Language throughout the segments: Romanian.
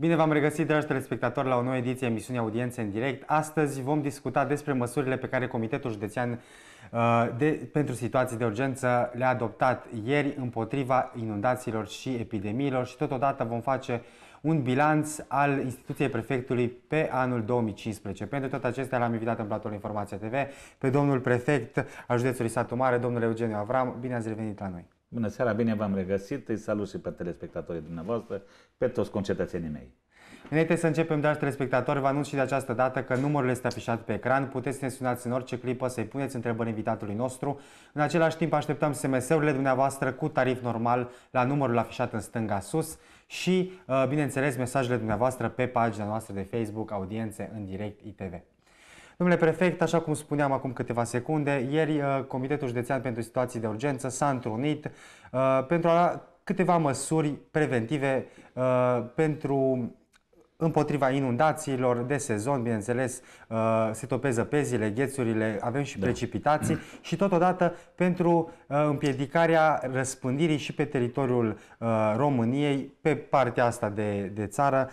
Bine v-am regăsit, dragi telespectatori, la o nouă ediție emisiunii Audiențe în direct. Astăzi vom discuta despre măsurile pe care Comitetul Județean uh, de, pentru situații de urgență le-a adoptat ieri împotriva inundațiilor și epidemiilor și totodată vom face un bilanț al instituției prefectului pe anul 2015. Pentru tot acestea l-am invitat în platul Informația TV pe domnul prefect al județului Satu Mare, domnul Eugeniu Avram. Bine ați revenit la noi! Bună seara, bine v-am regăsit, îi salut și pe telespectatorii dumneavoastră, pe toți concetățenii mei. Înainte să începem, dragi telespectatori, vă anunț și de această dată că numărul este afișat pe ecran. Puteți să ne sunați în orice clipă, să-i puneți întrebări invitatului nostru. În același timp, așteptăm SMS-urile dumneavoastră cu tarif normal la numărul afișat în stânga sus și, uh, bineînțeles, mesajele dumneavoastră pe pagina noastră de Facebook, audiențe în direct ITV. Domnule prefect, așa cum spuneam acum câteva secunde, ieri uh, Comitetul Județean pentru Situații de Urgență s-a întrunit uh, pentru a câteva măsuri preventive uh, pentru împotriva inundațiilor de sezon, bineînțeles, uh, se topeză pezile, ghețurile, avem și da. precipitații și totodată pentru uh, împiedicarea răspândirii și pe teritoriul uh, României, pe partea asta de, de țară,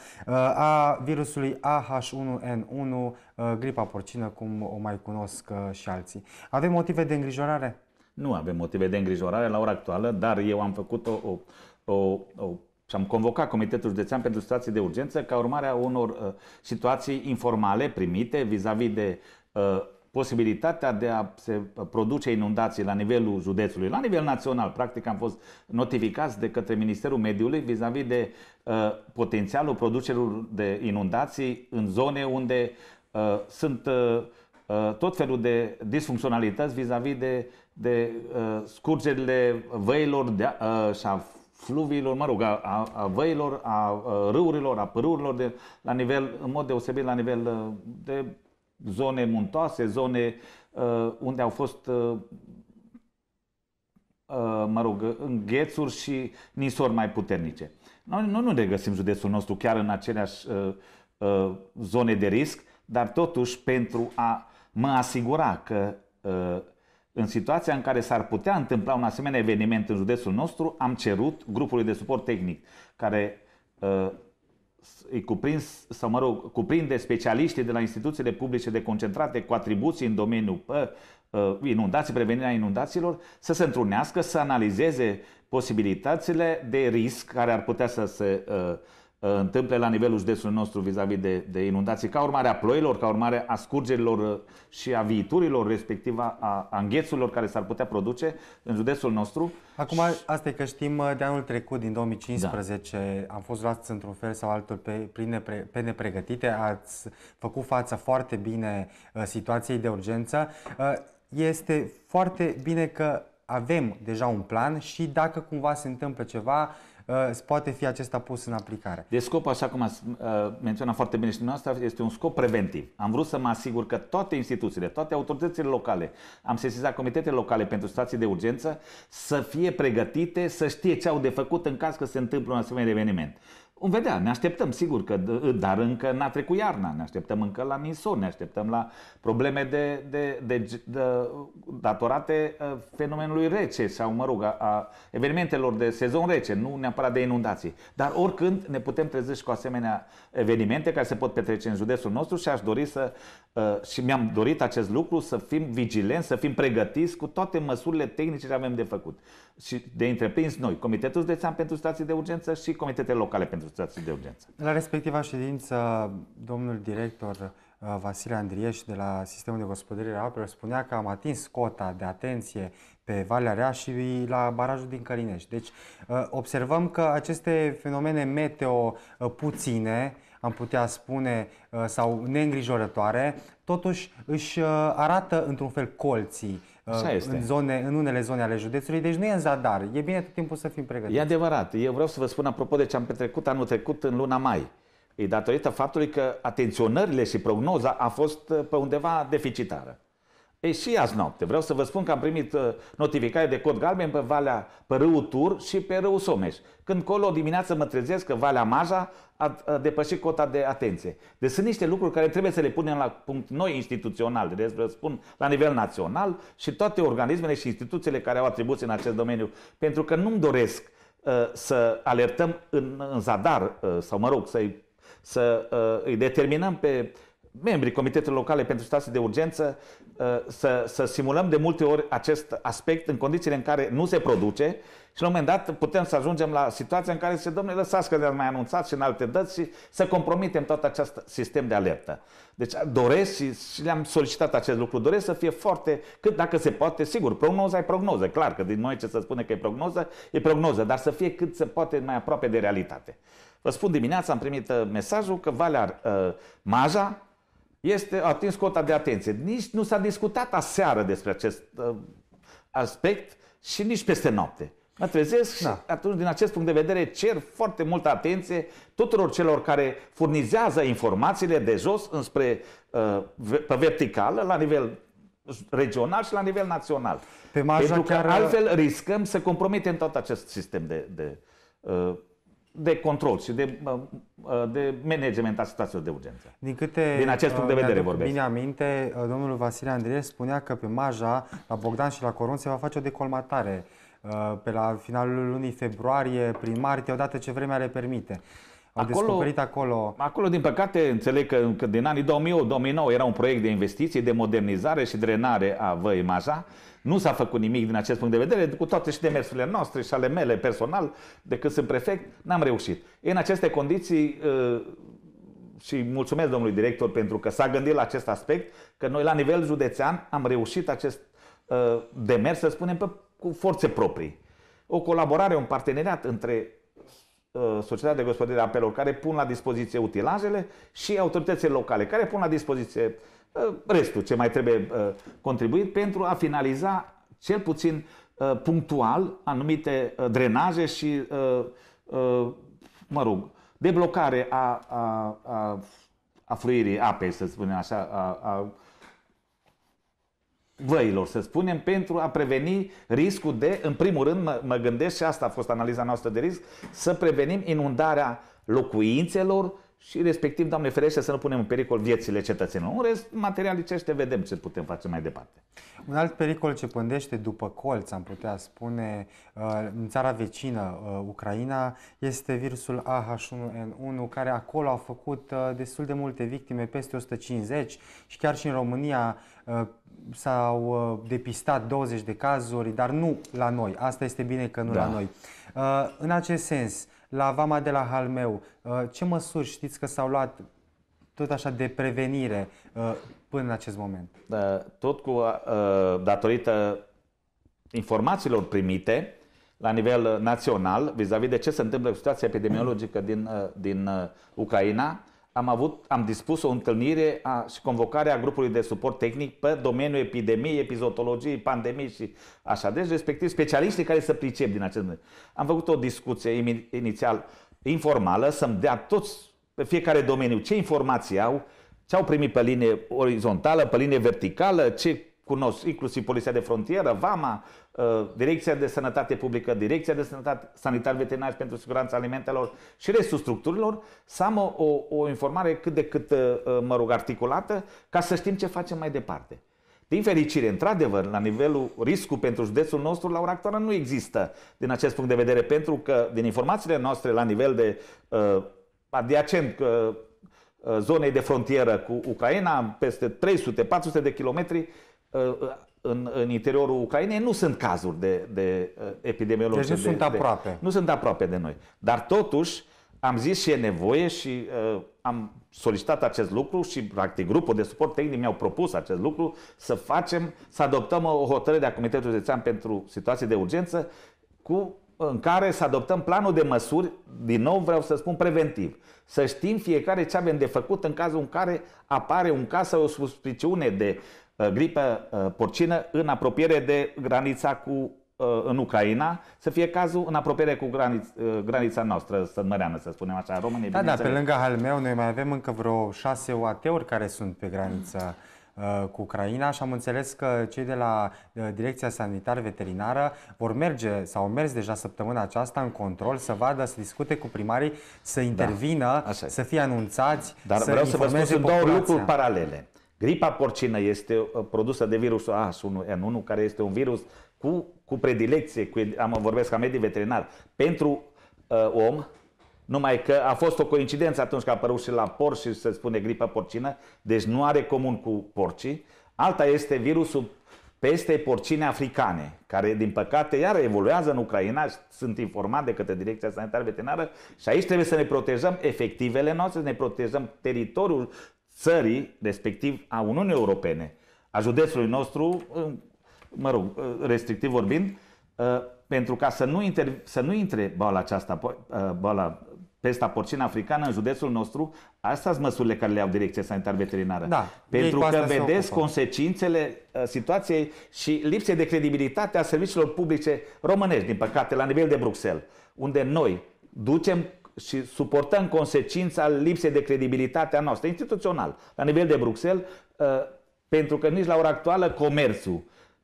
a virusului AH1N1, gripa porcină, cum o mai cunosc și alții. Avem motive de îngrijorare? Nu avem motive de îngrijorare la ora actuală, dar eu am făcut o, o, o, o și am convocat Comitetul Județean pentru Situații de Urgență ca urmare a unor uh, situații informale primite vis-a-vis -vis de uh, posibilitatea de a se uh, produce inundații la nivelul județului, la nivel național. Practic am fost notificați de către Ministerul Mediului vis-a-vis -vis de uh, potențialul producerilor de inundații în zone unde uh, sunt uh, uh, tot felul de disfuncționalități vis-a-vis -vis de, de uh, scurgerile văilor de, uh, și a fluviilor, mă rog, a, a, a văilor, a, a râurilor, a părurilor, de, la nivel, în mod deosebit la nivel uh, de zone muntoase, zone uh, unde au fost, uh, uh, mă rog, înghețuri și nisori mai puternice. Noi, nu, nu ne găsim județul nostru chiar în aceleași uh, uh, zone de risc, dar totuși pentru a mă asigura că uh, în situația în care s-ar putea întâmpla un asemenea eveniment în județul nostru, am cerut grupului de suport tehnic, care uh, îi cuprins, sau mă rog, cuprinde specialiștii de la instituțiile publice de concentrate cu atribuții în domeniul uh, inundații, prevenirea inundațiilor, să se întrunească, să analizeze posibilitățile de risc care ar putea să se uh, Uh, întâmple la nivelul județului nostru vis-a-vis de, de inundații, ca urmare a ploilor, ca urmare a scurgerilor uh, și a viiturilor, respectiv a, a înghețurilor care s-ar putea produce în județul nostru. Acum, asta e că știm uh, de anul trecut, din 2015, da. am fost luați într-un fel sau altul pe, prin nepre, pe nepregătite, ați făcut față foarte bine situației de urgență. Este foarte bine că avem deja un plan și dacă cumva se întâmplă ceva, Uh, poate fi acesta pus în aplicare. Deci scopul, așa cum ați uh, menționat foarte bine și dumneavoastră, este un scop preventiv. Am vrut să mă asigur că toate instituțiile, toate autoritățile locale, am sesizat comitetele locale pentru situații de urgență, să fie pregătite, să știe ce au de făcut în caz că se întâmplă un asemenea eveniment. Vom vedea, ne așteptăm, sigur, că, dar încă n-a trecut iarna, ne așteptăm încă la ninsori, ne așteptăm la probleme de, de, de, de, de datorate uh, fenomenului rece sau, mă rog, a, a evenimentelor de sezon rece, nu neapărat de inundații. Dar oricând ne putem trezi și cu asemenea evenimente care se pot petrece în județul nostru și aș dori să, uh, și mi-am dorit acest lucru, să fim vigilenți, să fim pregătiți cu toate măsurile tehnice ce avem de făcut și de întreprins noi, Comitetul Județean pentru stații de Urgență și Comitetele Locale pentru stații de Urgență. La respectiva ședință, domnul director uh, Vasile Andrieș de la Sistemul de Gospodărire a Apelor spunea că am atins cota de atenție pe Valea Rea și la barajul din Călinești. Deci uh, observăm că aceste fenomene meteo uh, puține, am putea spune, sau neîngrijorătoare, totuși își arată într-un fel colții este. În, zone, în unele zone ale județului, deci nu e în zadar. E bine tot timpul să fim pregătiți. E adevărat. Eu vreau să vă spun, apropo de ce am petrecut anul trecut în luna mai, e datorită faptului că atenționările și prognoza a fost uh, pe undeva deficitară. Ei, și azi noapte. Vreau să vă spun că am primit uh, notificare de cod galben pe valea, pe râul Tur și pe râul Someș. Când colo dimineață mă trezesc că valea Maja a depășit cota de atenție. Deci sunt niște lucruri care trebuie să le punem la punct noi instituțional, deci vă spun la nivel național și toate organismele și instituțiile care au atribuții în acest domeniu. Pentru că nu-mi doresc uh, să alertăm în, în zadar, uh, sau mă rog, să-i, să uh, îi determinăm pe membrii Comitetelor Locale pentru Situații de Urgență Uh, să, să simulăm de multe ori acest aspect în condițiile în care nu se produce și la un moment dat putem să ajungem la situația în care se domne lăsați că ne-ați mai anunțat și în alte dăți și să compromitem tot acest sistem de alertă. Deci doresc și, și le-am solicitat acest lucru, doresc să fie foarte, cât dacă se poate, sigur, prognoza e prognoză, clar că din noi ce să spune că e prognoză, e prognoză, dar să fie cât se poate mai aproape de realitate. Vă spun dimineața, am primit uh, mesajul că Valea uh, Maja, este atins cota de atenție. Nici nu s-a discutat aseară despre acest uh, aspect și nici peste noapte. Mă trezesc da. și atunci, din acest punct de vedere, cer foarte multă atenție tuturor celor care furnizează informațiile de jos înspre, uh, pe verticală, la nivel regional și la nivel național. Pe Pentru că chiar... Ă, altfel riscăm să compromitem tot acest sistem de, de uh, de control și de, de management a situațiilor de urgență. Din, câte, Din acest punct de uh, vedere vorbesc. Bine aminte, uh, domnul Vasile Andrei spunea că pe Maja, la Bogdan și la Corun se va face o decolmatare uh, pe la finalul lunii februarie, prin martie, odată ce vremea le permite. Am acolo, descoperit acolo... Acolo, din păcate, înțeleg că, că din anii 2008-2009 era un proiect de investiție, de modernizare și drenare a Văi Maja. Nu s-a făcut nimic din acest punct de vedere, cu toate și demersurile noastre și ale mele personal, de când sunt prefect, n-am reușit. E în aceste condiții, uh, și mulțumesc domnului director pentru că s-a gândit la acest aspect, că noi la nivel județean am reușit acest uh, demers, să spunem, pe, cu forțe proprii. O colaborare, un parteneriat între Uh, societatea de gospodărire a apelor care pun la dispoziție utilajele și autoritățile locale care pun la dispoziție uh, restul ce mai trebuie uh, contribuit pentru a finaliza cel puțin punctual anumite drenaje și, mă rog, deblocare a, a, a, a fluirii apei, să spunem așa, a, a văilor, să spunem, pentru a preveni riscul de, în primul rând, mă, mă gândesc și asta a fost analiza noastră de risc, să prevenim inundarea locuințelor, și respectiv, Doamne ferește, să nu punem în pericol viețile cetățenilor. În rest, materialice, ce vedem ce putem face mai departe. Un alt pericol ce pândește după colț, am putea spune, uh, în țara vecină, uh, Ucraina, este virusul AH1N1, care acolo a făcut uh, destul de multe victime, peste 150 și chiar și în România s-au depistat 20 de cazuri, dar nu la noi. Asta este bine că nu da. la noi. În acest sens, la Vama de la Halmeu, uh, ce măsuri știți că s-au luat tot așa de prevenire uh, până în acest moment? Uh, tot cu datorită informațiilor primite la nivel național vis-a-vis -vis de ce se întâmplă cu situația epidemiologică din, din Ucraina, am, avut, am dispus o întâlnire a, și convocarea grupului de suport tehnic pe domeniul epidemiei, epizotologiei, pandemiei și așa. Deci, respectiv, specialiștii care să pricep din acest moment. Am făcut o discuție inițial informală să-mi dea toți, pe fiecare domeniu, ce informații au, ce au primit pe linie orizontală, pe linie verticală, ce cunosc, inclusiv Poliția de Frontieră, VAMA, uh, Direcția de Sănătate Publică, Direcția de Sănătate Sanitar Veterinar pentru Siguranța Alimentelor și restul structurilor, să am o, o, informare cât de cât, uh, uh, mă rog, articulată, ca să știm ce facem mai departe. Din fericire, într-adevăr, la nivelul riscul pentru județul nostru, la ora actuală nu există din acest punct de vedere, pentru că din informațiile noastre la nivel de uh, adiacent uh, zonei de frontieră cu Ucraina, peste 300-400 de kilometri, Uh, în, în interiorul Ucrainei nu sunt cazuri de, de uh, epidemiologie. Deci nu de, sunt aproape. De, nu sunt aproape de noi. Dar totuși am zis și e nevoie și uh, am solicitat acest lucru și practic grupul de suport tehnic mi-au propus acest lucru să facem, să adoptăm o hotărâre de a Comitetului Județean pentru situații de urgență cu în care să adoptăm planul de măsuri, din nou vreau să spun preventiv, să știm fiecare ce avem de făcut în cazul în care apare un caz sau o suspiciune de Uh, gripă uh, porcină în apropiere de granița cu uh, în Ucraina, să fie cazul în apropiere cu graniț, granița noastră sănăreană, să spunem așa, România. Da, da, pe lângă Halmeu, noi mai avem încă vreo șase OAT-uri care sunt pe granița cu Ucraina și am înțeles că cei de la Direcția Sanitară Veterinară vor merge sau au mers deja săptămâna aceasta în control să vadă, să discute cu primarii, să da, intervină, da, să fie anunțați, Dar să vreau să vă spun, sunt două lucruri paralele. Gripa porcină este uh, produsă de virusul H1N1, care este un virus cu, cu predilecție, cu, am vorbesc ca medic veterinar, pentru uh, om, numai că a fost o coincidență atunci că a apărut și la porci și se spune gripa porcină, deci nu are comun cu porcii. Alta este virusul peste porcine africane, care din păcate iar evoluează în Ucraina, sunt informat de către Direcția Sanitară Veterinară și aici trebuie să ne protejăm efectivele noastre, să ne protejăm teritoriul țării, respectiv a Uniunii Europene, a județului nostru, uh, mă rog, uh, restrictiv vorbind, uh, pentru ca să nu, inter- să nu intre boala aceasta, boala pesta porcină africană în județul nostru, astea sunt măsurile care le au direcția sanitar veterinară. Da, Pentru că vedeți consecințele situației și lipsei de credibilitate a serviciilor publice românești, din păcate, la nivel de Bruxelles, unde noi ducem și suportăm consecința lipsei de credibilitate a noastră, instituțional, la nivel de Bruxelles, uh, pentru că nici la ora actuală comerțul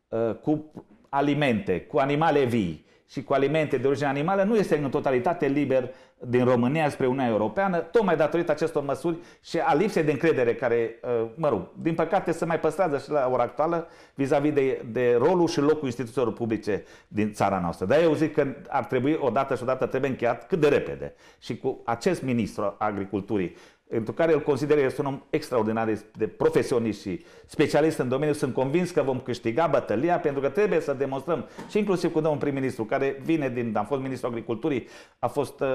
uh, cu alimente, cu animale vii, și cu alimente de origine animală nu este în totalitate liber din România spre Uniunea Europeană, tocmai datorită acestor măsuri și a lipsei de încredere care, uh, mă rog, din păcate se mai păstrează și la ora actuală vis-a-vis -vis de, de rolul și locul instituțiilor publice din țara noastră. Dar eu zic că ar trebui odată și odată trebuie încheiat cât de repede. Și cu acest ministru agriculturii pentru care îl consider este un om extraordinar de profesionist și specialist în domeniu. Sunt convins că vom câștiga bătălia pentru că trebuie să demonstrăm și inclusiv cu domnul prim-ministru care vine din, am fost ministru agriculturii, a fost uh,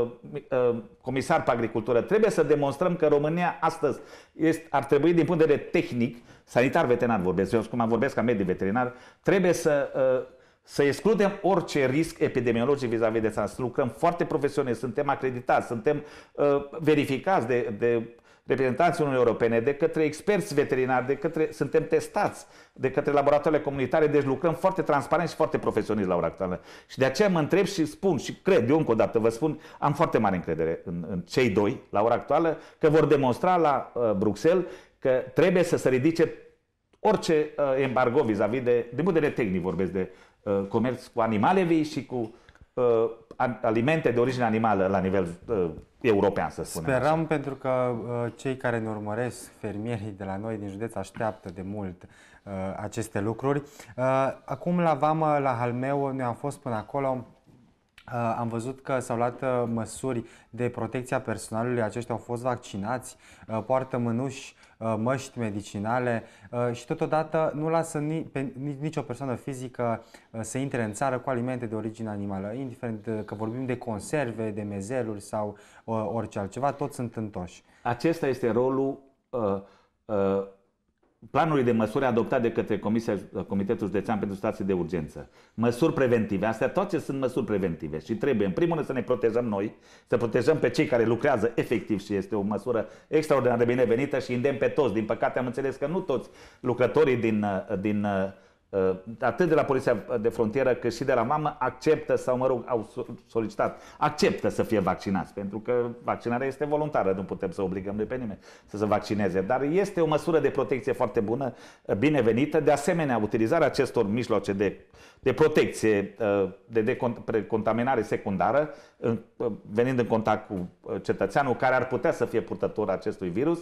uh, uh, comisar pe agricultură. Trebuie să demonstrăm că România astăzi este, ar trebui din punct de vedere tehnic, sanitar veterinar vorbesc, eu cum am vorbesc ca medic veterinar, trebuie să uh, să excludem orice risc epidemiologic vis-a-vis de țară. Să lucrăm foarte profesionist, suntem acreditați, suntem uh, verificați de, de reprezentanții Uniunii Europene, de către experți veterinari, de către, suntem testați de către laboratoarele comunitare, deci lucrăm foarte transparent și foarte profesionist la ora actuală. Și de aceea mă întreb și spun și cred, eu încă o dată vă spun, am foarte mare încredere în, în cei doi la ora actuală, că vor demonstra la uh, Bruxelles că trebuie să se ridice orice uh, embargo vis-a-vis de, din punct de vedere tehnic vorbesc de Uh, comerț cu animale vii și cu uh, alimente de origine animală la nivel uh, european, să spunem. Sperăm așa. pentru că cei care ne urmăresc, fermierii de la noi din județ, așteaptă de mult aceste lucruri. Acum la Vamă, la Halmeu, noi am fost până acolo, am văzut că s-au luat măsuri de protecția personalului, aceștia au fost vaccinați, poartă mânuși Uh, măști medicinale uh, și totodată nu lasă nicio persoană fizică uh, să intre în țară cu alimente de origine animală, indiferent că vorbim de conserve, de mezeluri sau orice altceva, toți sunt întoși. Acesta este rolul uh, uh, planului de măsuri adoptat de către Comisia, Comitetul Județean pentru Situații de Urgență. Măsuri preventive. Astea toate sunt măsuri preventive și trebuie, în primul rând, să ne protejăm noi, să protejăm pe cei care lucrează efectiv și este o măsură extraordinar de binevenită și îndemn pe toți. Din păcate am înțeles că nu toți lucrătorii din, din Uh, atât de la Poliția de Frontieră cât și de la mamă, acceptă sau, mă rog, au solicitat, acceptă să fie vaccinați, pentru că vaccinarea este voluntară, nu putem să obligăm de pe nimeni să se vaccineze, dar este o măsură de protecție foarte bună, binevenită. De asemenea, utilizarea acestor mijloace de, de protecție, uh, de decontaminare secundară, uh, venind în contact cu cetățeanul care ar putea să fie purtător acestui virus,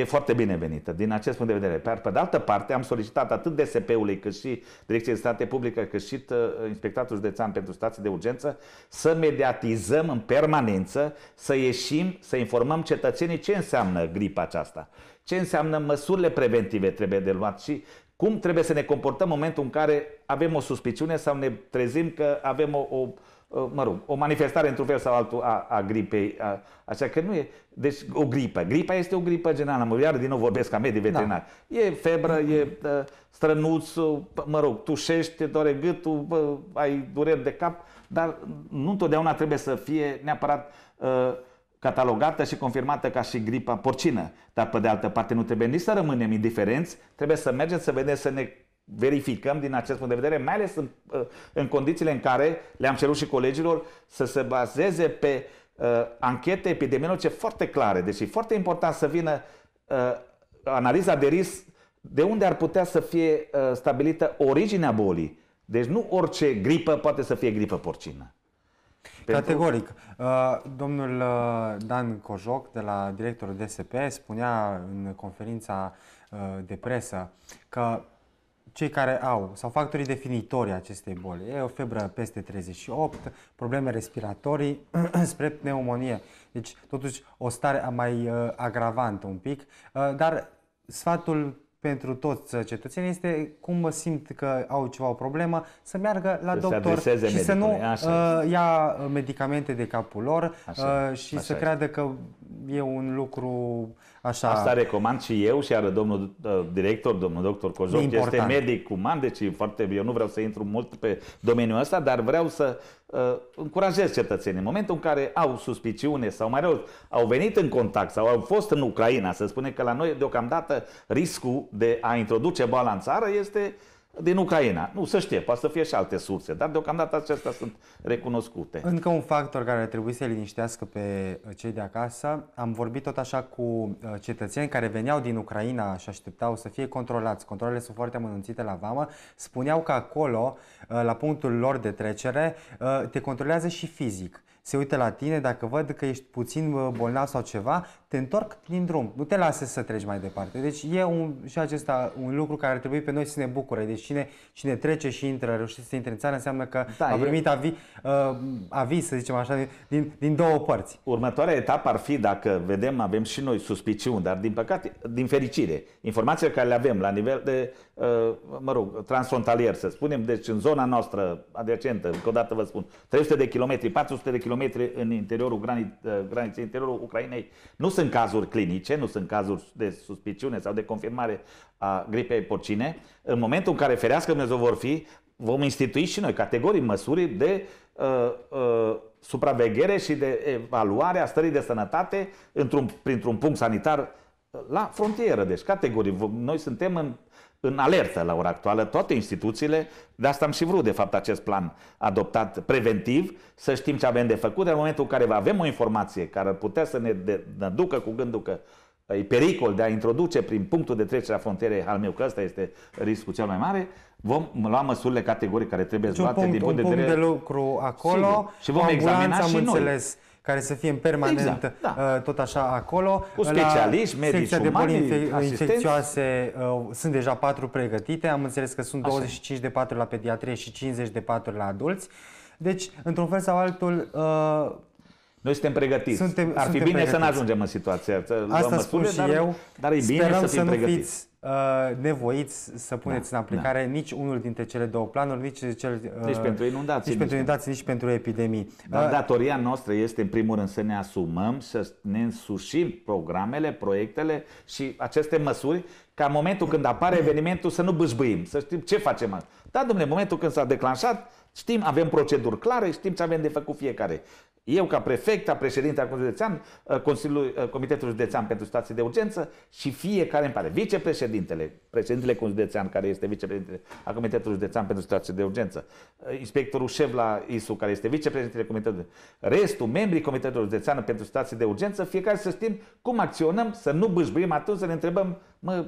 e foarte binevenită din acest punct de vedere. Pe, pe de altă parte, am solicitat atât DSP-ului cât și Direcției de State Publică, cât și uh, Inspectatul Județean pentru Stații de Urgență să mediatizăm în permanență, să ieșim, să informăm cetățenii ce înseamnă gripa aceasta, ce înseamnă măsurile preventive trebuie de luat și cum trebuie să ne comportăm în momentul în care avem o suspiciune sau ne trezim că avem o, o Uh, mă rog, o manifestare într-un fel sau altul a, a gripei. A, așa că nu e. Deci o gripă. Gripa este o gripă generală. Iar din nou vorbesc ca medic da. veterinar. Da. E febră, e uh, strănuț, mă rog, tușește, doare gâtul, bă, ai dureri de cap, dar nu întotdeauna trebuie să fie neapărat uh, catalogată și confirmată ca și gripa porcină. Dar pe de altă parte nu trebuie nici să rămânem indiferenți, trebuie să mergem să vedem, să ne verificăm din acest punct de vedere, mai ales în, uh, în condițiile în care le-am cerut și colegilor să se bazeze pe uh, anchete epidemiologice foarte clare. Deci e foarte important să vină uh, analiza de risc de unde ar putea să fie uh, stabilită originea bolii. Deci nu orice gripă poate să fie gripă porcină. Pentru... Categoric. Uh, domnul uh, Dan Cojoc, de la directorul DSP, spunea în conferința de presă că cei care au sau factorii definitori acestei boli. E o febră peste 38, probleme respiratorii spre pneumonie. Deci, totuși, o stare mai uh, agravantă un pic. Uh, dar sfatul pentru toți cetățenii este cum mă simt că au ceva o problemă, să meargă la să doctor și medicul, să nu Așa uh, ia uh, medicamente de capul lor Așa. Uh, și Așa să creadă că e un lucru uh, Așa. Asta recomand și eu și iară domnul ă, director, domnul doctor Cozoc, este medic uman, deci foarte, eu nu vreau să intru mult pe domeniul ăsta, dar vreau să uh, încurajez cetățenii. În momentul în care au suspiciune sau mai rău, au venit în contact sau au fost în Ucraina, să spune că la noi deocamdată riscul de a introduce țară este uh, din Ucraina. Nu, să știe, poate să fie și alte surse, dar deocamdată acestea sunt recunoscute. Încă un factor care trebuie să liniștească pe uh, cei de acasă. Am vorbit tot așa cu uh, cetățeni care veneau din Ucraina și așteptau să fie controlați. Controlele sunt foarte amănunțite la vamă. Spuneau că acolo, uh, la punctul lor de trecere, te controlează și fizic se uită la tine, dacă văd că ești puțin bolnav sau ceva, te întorc din drum, nu te lasă să treci mai departe. Deci e un, și acesta un lucru care ar trebui pe noi să ne bucure. Deci cine, cine trece și intră, reușește să intre în țară, înseamnă că da, a primit e... avi, uh, aviz, să zicem așa, din, din două părți. Următoarea etapă ar fi, dacă vedem, avem și noi suspiciuni, dar din păcate, din fericire, informațiile care le avem la nivel de, uh, mă rog, transfrontalier, să spunem, deci în zona noastră adiacentă, încă o dată vă spun, 300 de kilometri, 400 de kilometri în interiorul uh, graniței, graniței interiorul Ucrainei, nu sunt sunt cazuri clinice, nu sunt cazuri de suspiciune sau de confirmare a gripei porcine, în momentul în care ferească Dumnezeu vor fi, vom institui și noi categorii măsuri de uh, uh, supraveghere și de evaluare a stării de sănătate într-un, printr-un punct sanitar la frontieră. Deci, categorii. Noi suntem în în alertă la ora actuală, toate instituțiile, de asta am și vrut, de fapt, acest plan adoptat preventiv, să știm ce avem de făcut, în momentul în care avem o informație care ar putea să ne, ducă cu gândul că e pericol de a introduce prin punctul de trecere a frontierei al meu, că ăsta este riscul cel mai mare, vom lua măsurile categorii care trebuie deci luate din punct de vedere. de lucru acolo, Sigur. și vom examina și noi. Înțeles care să fie în permanent exact, uh, da. tot așa acolo. Cu specialiști, medici secția de boli umani, infecțioase uh, sunt deja patru pregătite. Am înțeles că sunt așa. 25 de patru la pediatrie și 50 de patru la adulți. Deci, într-un fel sau altul, uh, noi suntem pregătiți. Suntem, Ar fi suntem bine pregătiți. să nu ajungem în situația asta. Asta spun și dar, eu. Dar e bine să, fim să nu pregătiți. fiți Uh, nevoiți să puneți da, în aplicare da. nici unul dintre cele două planuri, nici, cel, uh, nici pentru inundații, nici pentru, inundații, nici pentru epidemii. Dar uh, datoria noastră este, în primul rând, să ne asumăm, să ne însușim programele, proiectele și aceste măsuri, ca în momentul când apare evenimentul să nu bâșbâim, să știm ce facem azi. Da, domnule, în momentul când s-a declanșat, știm, avem proceduri clare, știm ce avem de făcut fiecare. Eu, ca prefect, ca președinte al Consiliului Județean, uh, Consiliului, uh, Comitetului Județean pentru Situații de Urgență și fiecare în parte, vicepreședintele, președintele Consiliului Județean, care este vicepreședintele al Comitetului Județean pentru Situații de Urgență, uh, inspectorul șef la ISU, care este vicepreședintele Comitetului, restul, membrii Comitetului Județean pentru Situații de Urgență, fiecare să știm cum acționăm, să nu bâșbuim atunci, să ne întrebăm, mă,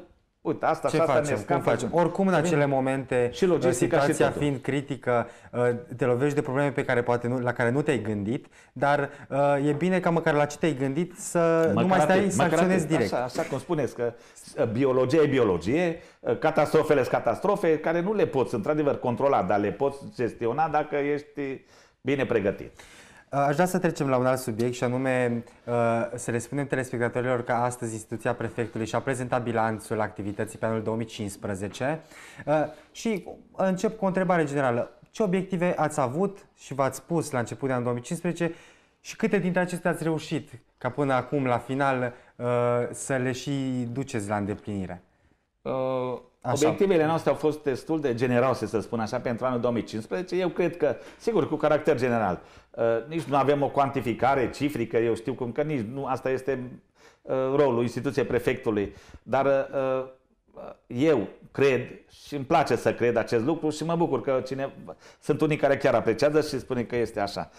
Uite, asta Ce asta facem? Cum facem? Oricum, în acele momente, și logistica situația și fiind critică, ă, te lovești de probleme pe care poate nu, la care nu te-ai gândit, dar ă, e bine ca măcar la ce te-ai gândit să măcar nu mai stai să acționezi direct. Așa, așa cum spuneți, că ă, biologia e biologie, catastrofele sunt catastrofe, care nu le poți, într-adevăr, controla, dar le poți gestiona dacă ești bine pregătit. Aș vrea să trecem la un alt subiect și anume să le spunem telespectatorilor că astăzi instituția prefectului și-a prezentat bilanțul activității pe anul 2015 și încep cu o întrebare generală. Ce obiective ați avut și v-ați pus la început de anul 2015 și câte dintre acestea ați reușit ca până acum, la final, să le și duceți la îndeplinire? Uh... Așa. Obiectivele noastre au fost destul de generoase, să spun așa, pentru anul 2015. Eu cred că, sigur, cu caracter general, Uh, nici nu avem o cuantificare cifrică, eu știu cum că nici nu, asta este uh, rolul instituției prefectului, dar uh, eu cred și îmi place să cred acest lucru și mă bucur că cine, sunt unii care chiar apreciază și spune că este așa.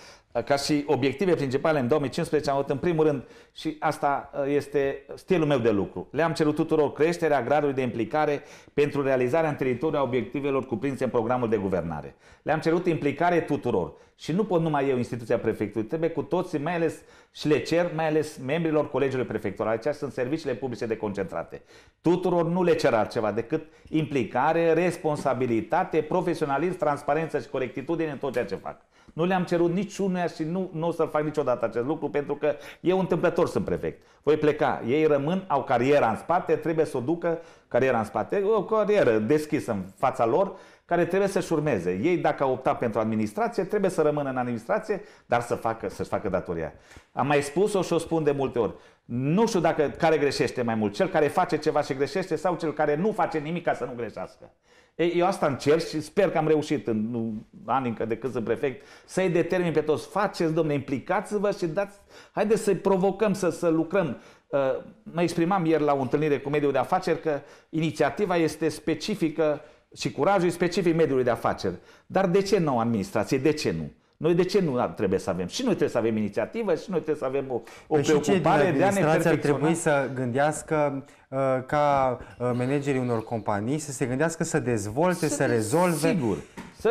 Ca și obiective principale în 2015 am avut în primul rând și asta este stilul meu de lucru. Le-am cerut tuturor creșterea gradului de implicare pentru realizarea în teritoriu a obiectivelor cuprinse în programul de guvernare. Le-am cerut implicare tuturor. Și nu pot numai eu, instituția prefectului, trebuie cu toții, mai ales și le cer, mai ales membrilor colegiului prefectural, aceia sunt serviciile publice de concentrate. Tuturor nu le cer altceva decât implicare, responsabilitate, profesionalism, transparență și corectitudine în tot ceea ce fac. Nu le-am cerut niciunea și nu, nu o să-l fac niciodată acest lucru pentru că eu întâmplător sunt prefect. Voi pleca, ei rămân, au cariera în spate, trebuie să o ducă, cariera în spate, o carieră deschisă în fața lor care trebuie să-și urmeze. Ei, dacă au optat pentru administrație, trebuie să rămână în administrație, dar să facă, să-și facă datoria. Am mai spus-o și o spun de multe ori. Nu știu dacă care greșește mai mult, cel care face ceva și greșește sau cel care nu face nimic ca să nu greșească. Ei, eu asta încerc și sper că am reușit în anii încă de când sunt prefect să-i determin pe toți. Faceți, domne, implicați-vă și dați, haideți să-i provocăm, să, să lucrăm. Uh, mă exprimam ieri la o întâlnire cu mediul de afaceri că inițiativa este specifică și curajul specific mediului de afaceri. Dar de ce nu administrație? De ce nu? Noi de ce nu trebuie să avem? Și noi trebuie să avem inițiativă și noi trebuie să avem o, o păi preocupare de a ne ar trebui să gândească uh, ca uh, managerii unor companii să se gândească să dezvolte, să, să rezolve. Sigur.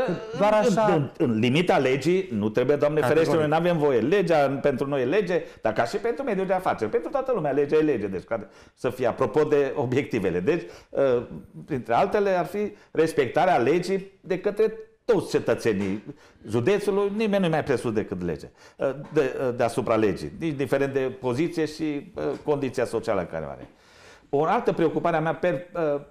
Să, Doar așa... În, în limita legii, nu trebuie, Doamne Categoric. ferește, noi nu avem voie. Legea pentru noi e lege, dar ca și pentru mediul de afaceri, pentru toată lumea, legea e lege. Deci să fie apropo de obiectivele. Deci, uh, printre altele, ar fi respectarea legii de către toți cetățenii județului, nimeni nu mai presus decât lege, uh, de, uh, deasupra legii, indiferent de poziție și condiția socială în care o are. O altă preocupare a mea per,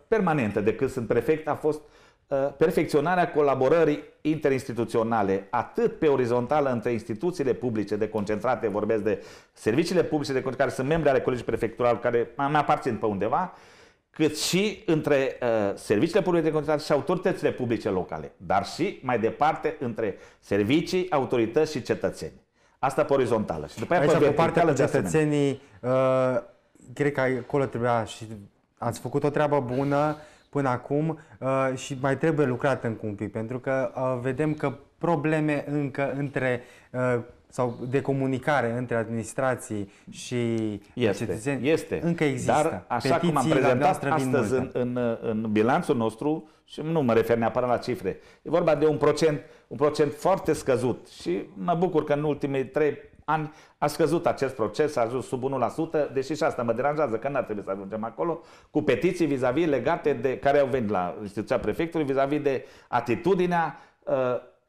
permanentă de când sunt prefect a fost uh, Uh, perfecționarea colaborării interinstituționale, atât pe orizontală între instituțiile publice de concentrate, vorbesc de serviciile publice de care sunt membri ale Colegiului Prefectural, care mai aparțin pe undeva, cât și între uh, serviciile publice de concentrate și autoritățile publice locale, dar și mai departe între servicii, autorități și cetățeni. Asta pe orizontală. Și după aia Aici, pe, pe partea de cetățenii, uh, cred că acolo trebuia și ați făcut o treabă bună, uh, până acum uh, și mai trebuie lucrat încă un pic, pentru că uh, vedem că probleme încă între uh, sau de comunicare între administrații și este, cetățeni este. încă există. Dar așa Petiții cum am prezentat astăzi în, în, în bilanțul nostru, și nu mă refer neapărat la cifre, e vorba de un procent, un procent foarte scăzut și mă bucur că în ultimii ani a scăzut acest proces, a ajuns sub 1%, deși și asta mă deranjează, că n-ar trebui să ajungem acolo, cu petiții vis-a-vis legate de, care au venit la instituția prefectului, vis-a-vis de atitudinea uh,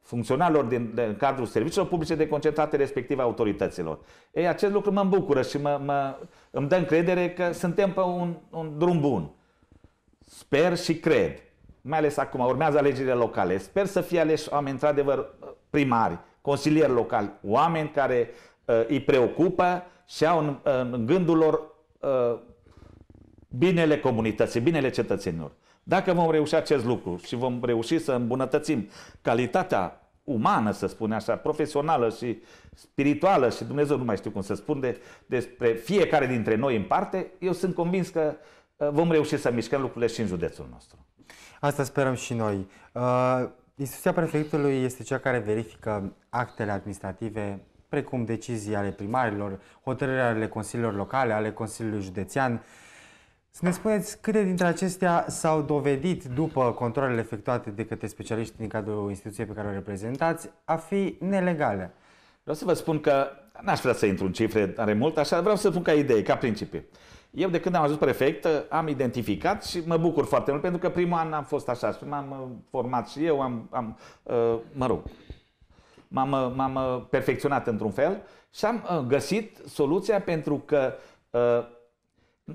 funcționarilor din, din cadrul serviciilor publice de deconcentrate, respectiv autorităților. Ei, acest lucru mă îmbucură și mă, mă, îmi dă încredere că suntem pe un, un drum bun. Sper și cred, mai ales acum, urmează alegerile locale, sper să fie aleși oameni într-adevăr uh, primari, consilieri locali, oameni care uh, îi preocupă și au în, în gândul lor uh, binele comunității, binele cetățenilor. Dacă vom reuși acest lucru și vom reuși să îmbunătățim calitatea umană, să spune așa, profesională și spirituală și Dumnezeu nu mai știu cum să spun de, despre fiecare dintre noi în parte, eu sunt convins că uh, vom reuși să mișcăm lucrurile și în județul nostru. Asta sperăm și noi. Uh... Instituția prefectului este cea care verifică actele administrative, precum decizii ale primarilor, hotărâri ale consiliilor locale, ale Consiliului Județean. Să ne spuneți câte dintre acestea s-au dovedit după controlele efectuate de către specialiști din cadrul instituției pe care o reprezentați a fi nelegale. Vreau să vă spun că n-aș vrea să intru în cifre are mult, așa, vreau să spun ca idee, ca principiu. Eu de când am ajuns prefect am identificat și mă bucur foarte mult pentru că primul an am fost așa și m-am uh, format și eu, am, am uh, mă rog, m-am, uh, m-am perfecționat într-un fel și am găsit soluția pentru că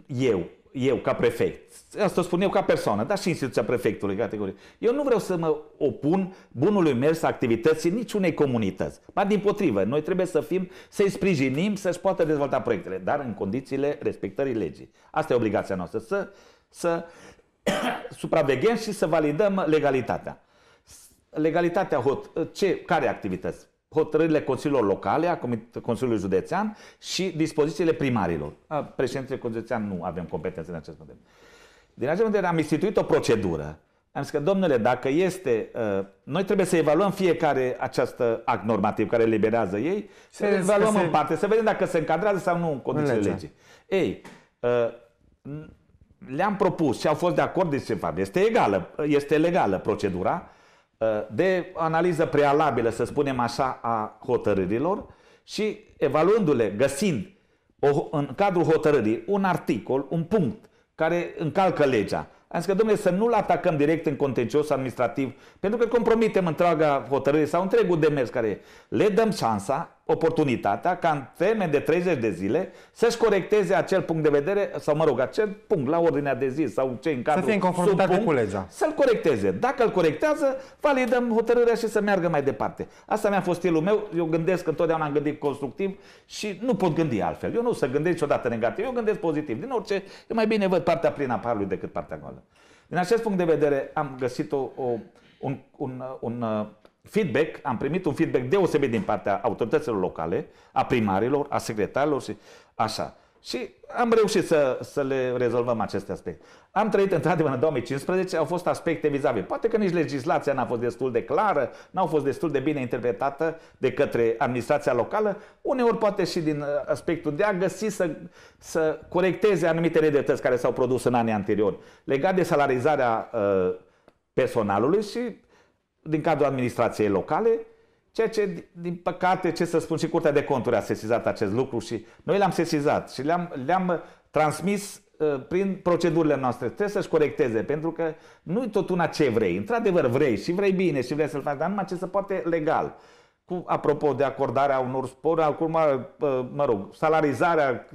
eu eu ca prefect, asta spun eu ca persoană, dar și instituția prefectului, categorie. Eu nu vreau să mă opun bunului mers activității niciunei comunități. Ba din potrivă, noi trebuie să fim, să-i sprijinim, să-și poată dezvolta proiectele, dar în condițiile respectării legii. Asta e obligația noastră, să, să supraveghem și să validăm legalitatea. Legalitatea hot, ce, care activități? hotărârile consiliilor locale, a Consiliului Județean și dispozițiile primarilor. A președintele Județean nu avem competențe în acest moment. Din acest moment am instituit o procedură. Am zis că, domnule, dacă este... Uh, noi trebuie să evaluăm fiecare această act normativ care liberează ei, să se evaluăm se... în parte, să vedem dacă se încadrează sau nu în condițiile în legii. Ei, uh, le-am propus și au fost de acord, de ce fapt, este egală, este legală procedura, Eh, de analiză prealabilă, să spunem așa, a hotărârilor și evaluându-le, găsind o, în cadrul hotărârii un articol, un punct care încalcă legea. Am zis că, domnule, să nu-l atacăm direct în contencios administrativ, pentru că compromitem întreaga hotărâre sau întregul demers care e. Le dăm șansa, oportunitatea ca în termen de 30 de zile să-și corecteze acel punct de vedere, sau mă rog, acel punct la ordinea de zi sau ce în cadrul Să fie în conformitate cu legea. Să-l corecteze. Dacă îl corectează, validăm hotărârea și să meargă mai departe. Asta mi-a fost stilul meu. Eu gândesc întotdeauna am gândit constructiv și nu pot gândi altfel. Eu nu să gândesc niciodată negativ, eu gândesc pozitiv. Din orice, eu mai bine văd partea plină a parului decât partea goală. Din acest punct de vedere am găsit o, o un, un, un, un feedback, am primit un feedback deosebit din partea autorităților locale, a primarilor, a secretarilor și așa. Și am reușit să, să le rezolvăm aceste aspecte. Am trăit într-adevăr în 2015, au fost aspecte vizabile. Poate că nici legislația n-a fost destul de clară, n-au fost destul de bine interpretată de către administrația locală, uneori poate și din uh, aspectul de a găsi să, să corecteze anumite nedreptăți care s-au produs în anii anteriori, legat de salarizarea uh, personalului și din cadrul administrației locale, ceea ce, din păcate, ce să spun, și Curtea de Conturi a sesizat acest lucru și noi l-am sesizat și le-am, le-am uh, transmis uh, prin procedurile noastre. Trebuie să-și corecteze, pentru că nu-i tot una ce vrei. Într-adevăr, vrei și vrei bine și vrei să-l faci, dar numai ce se poate legal. Cu, apropo de acordarea unor spori, acum, uh, mă rog, salarizarea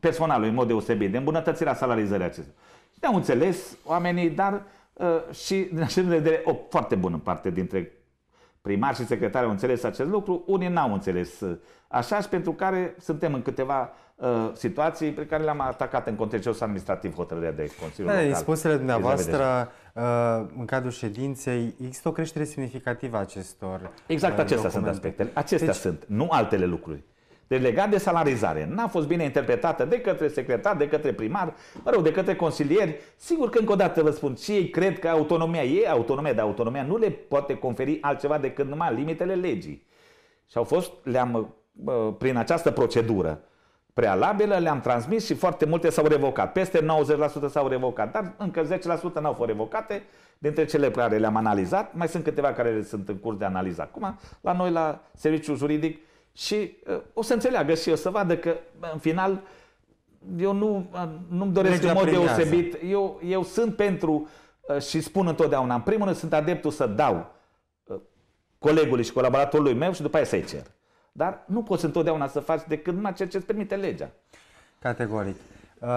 personalului, în mod deosebit, de îmbunătățirea salarizării acestea. Ne-au înțeles oamenii, dar Uh, și, din așa de vedere, o foarte bună parte dintre primari și secretari au înțeles acest lucru, unii n-au înțeles uh, așa și pentru care suntem în câteva uh, situații pe care le-am atacat în contextul administrativ hotărârea de Consiliul da, Local. Spusele dumneavoastră uh, în cadrul ședinței există o creștere semnificativă acestor Exact, uh, acestea uh, sunt aspectele. Acestea deci, sunt, nu altele lucruri. Deci legat de salarizare, n-a fost bine interpretată de către secretar, de către primar, mă rog, de către consilieri. Sigur că încă o dată vă spun, și ei cred că autonomia e autonomia, dar autonomia nu le poate conferi altceva decât numai limitele legii. Și au fost, le-am, prin această procedură prealabilă, le-am transmis și foarte multe s-au revocat. Peste 90% s-au revocat, dar încă 10% n-au fost revocate. Dintre cele pe care le-am analizat, mai sunt câteva care sunt în curs de analiză Acum, la noi, la serviciul juridic, și uh, o să înțeleagă și o să vadă că în final eu nu, uh, nu-mi doresc Legea în mod premiază. deosebit. Eu, eu sunt pentru uh, și spun întotdeauna, în primul rând sunt adeptul să dau colegului și colaboratorului meu și după aceea. să-i cer. Dar nu poți întotdeauna să faci decât numai ceea ce îți permite legea. Categoric. Uh,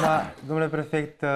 da, domnule prefect, uh,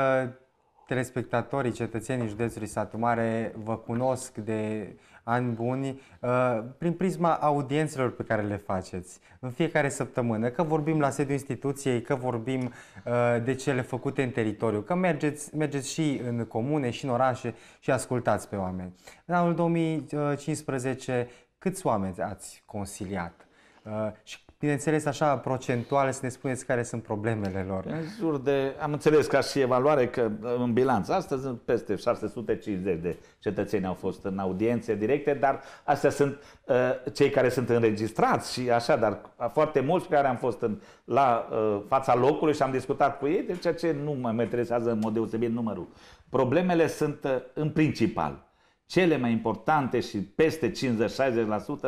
telespectatorii, cetățenii județului Satu Mare vă cunosc de ani buni uh, prin prisma audiențelor pe care le faceți în fiecare săptămână, că vorbim la sediul instituției, că vorbim uh, de cele făcute în teritoriu, că mergeți, mergeți și în comune și în orașe și ascultați pe oameni. În anul 2015, câți oameni ați consiliat? Uh, și Bineînțeles, așa, procentuale, să ne spuneți care sunt problemele lor. În jur de, am înțeles ca și evaluare că uh, în bilanț, astăzi peste 650 de cetățeni au fost în audiențe directe, dar astea sunt uh, cei care sunt înregistrați și așa, dar foarte mulți care am fost în, la uh, fața locului și am discutat cu ei, de deci ceea ce nu mă interesează în mod deosebit numărul. Problemele sunt uh, în principal cele mai importante și peste 50-60%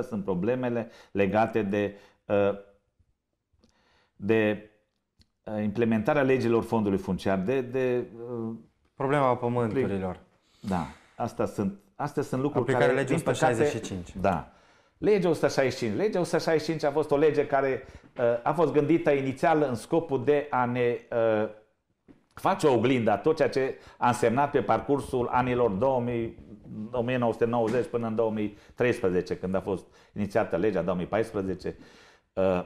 sunt problemele legate de Uh, de uh, implementarea legilor fondului funciar, de, de uh, problema pământurilor. Da, asta sunt, astea sunt lucruri Aplicare care legea 165. da. Legea 165. Legea 165 a fost o lege care a fost gândită inițial în scopul de a ne face o oglindă a tot ceea ce a însemnat pe parcursul anilor 2000, 1990 până în 2013, când a fost inițiată legea 2014. Uh,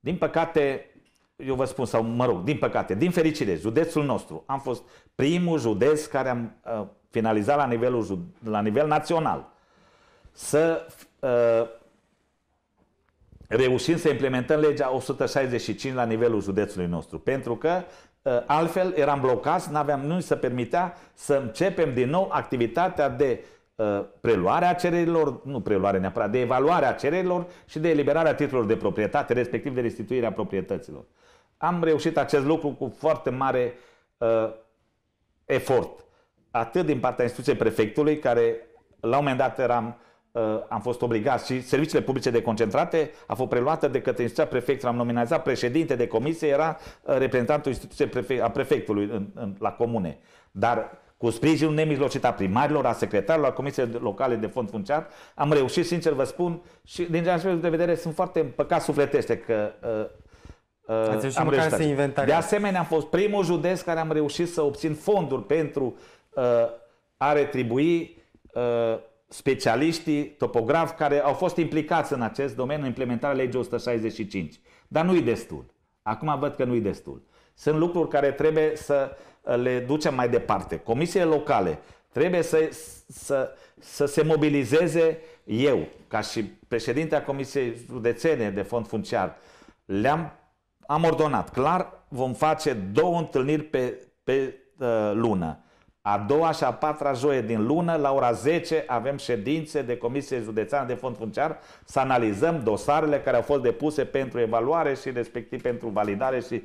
din păcate, eu vă spun, sau mă rog, din păcate, din fericire, județul nostru, am fost primul județ care am uh, finalizat la, nivelul, la nivel național să uh, reușim să implementăm legea 165 la nivelul județului nostru, pentru că altfel eram blocați, nu aveam nu să permitea să începem din nou activitatea de uh, Uh, preluarea cererilor, nu preluarea neapărat, de evaluarea cererilor și de eliberarea titlurilor de proprietate, respectiv de restituirea proprietăților. Am reușit acest lucru cu foarte mare uh, efort, atât din partea instituției prefectului, care la un moment dat eram, uh, am fost obligați și serviciile publice de concentrate a fost preluată de către instituția prefectului, am nominalizat președinte de comisie, era uh, reprezentantul instituției prefect, a prefectului în, în, la comune. Dar cu sprijinul nemijlocit a primarilor, a secretarilor, a comisiei locale de fond funciar, am reușit, sincer vă spun, și din genul de vedere sunt foarte împăcat sufletește că uh, uh, Ați am reușit. Să de asemenea, am fost primul județ care am reușit să obțin fonduri pentru uh, a retribui uh, specialiștii topografi care au fost implicați în acest domeniu, în implementarea legii 165. Dar nu-i destul. Acum văd că nu-i destul. Sunt lucruri care trebuie să le ducem mai departe. Comisiile locale trebuie să, să, să se mobilizeze eu, ca și președintea Comisiei Județene de Fond Funciar. Le-am am ordonat. Clar, vom face două întâlniri pe, pe uh, lună. A doua și a patra joie din lună, la ora 10, avem ședințe de Comisie Județeană de Fond Funciar să analizăm dosarele care au fost depuse pentru evaluare și respectiv pentru validare și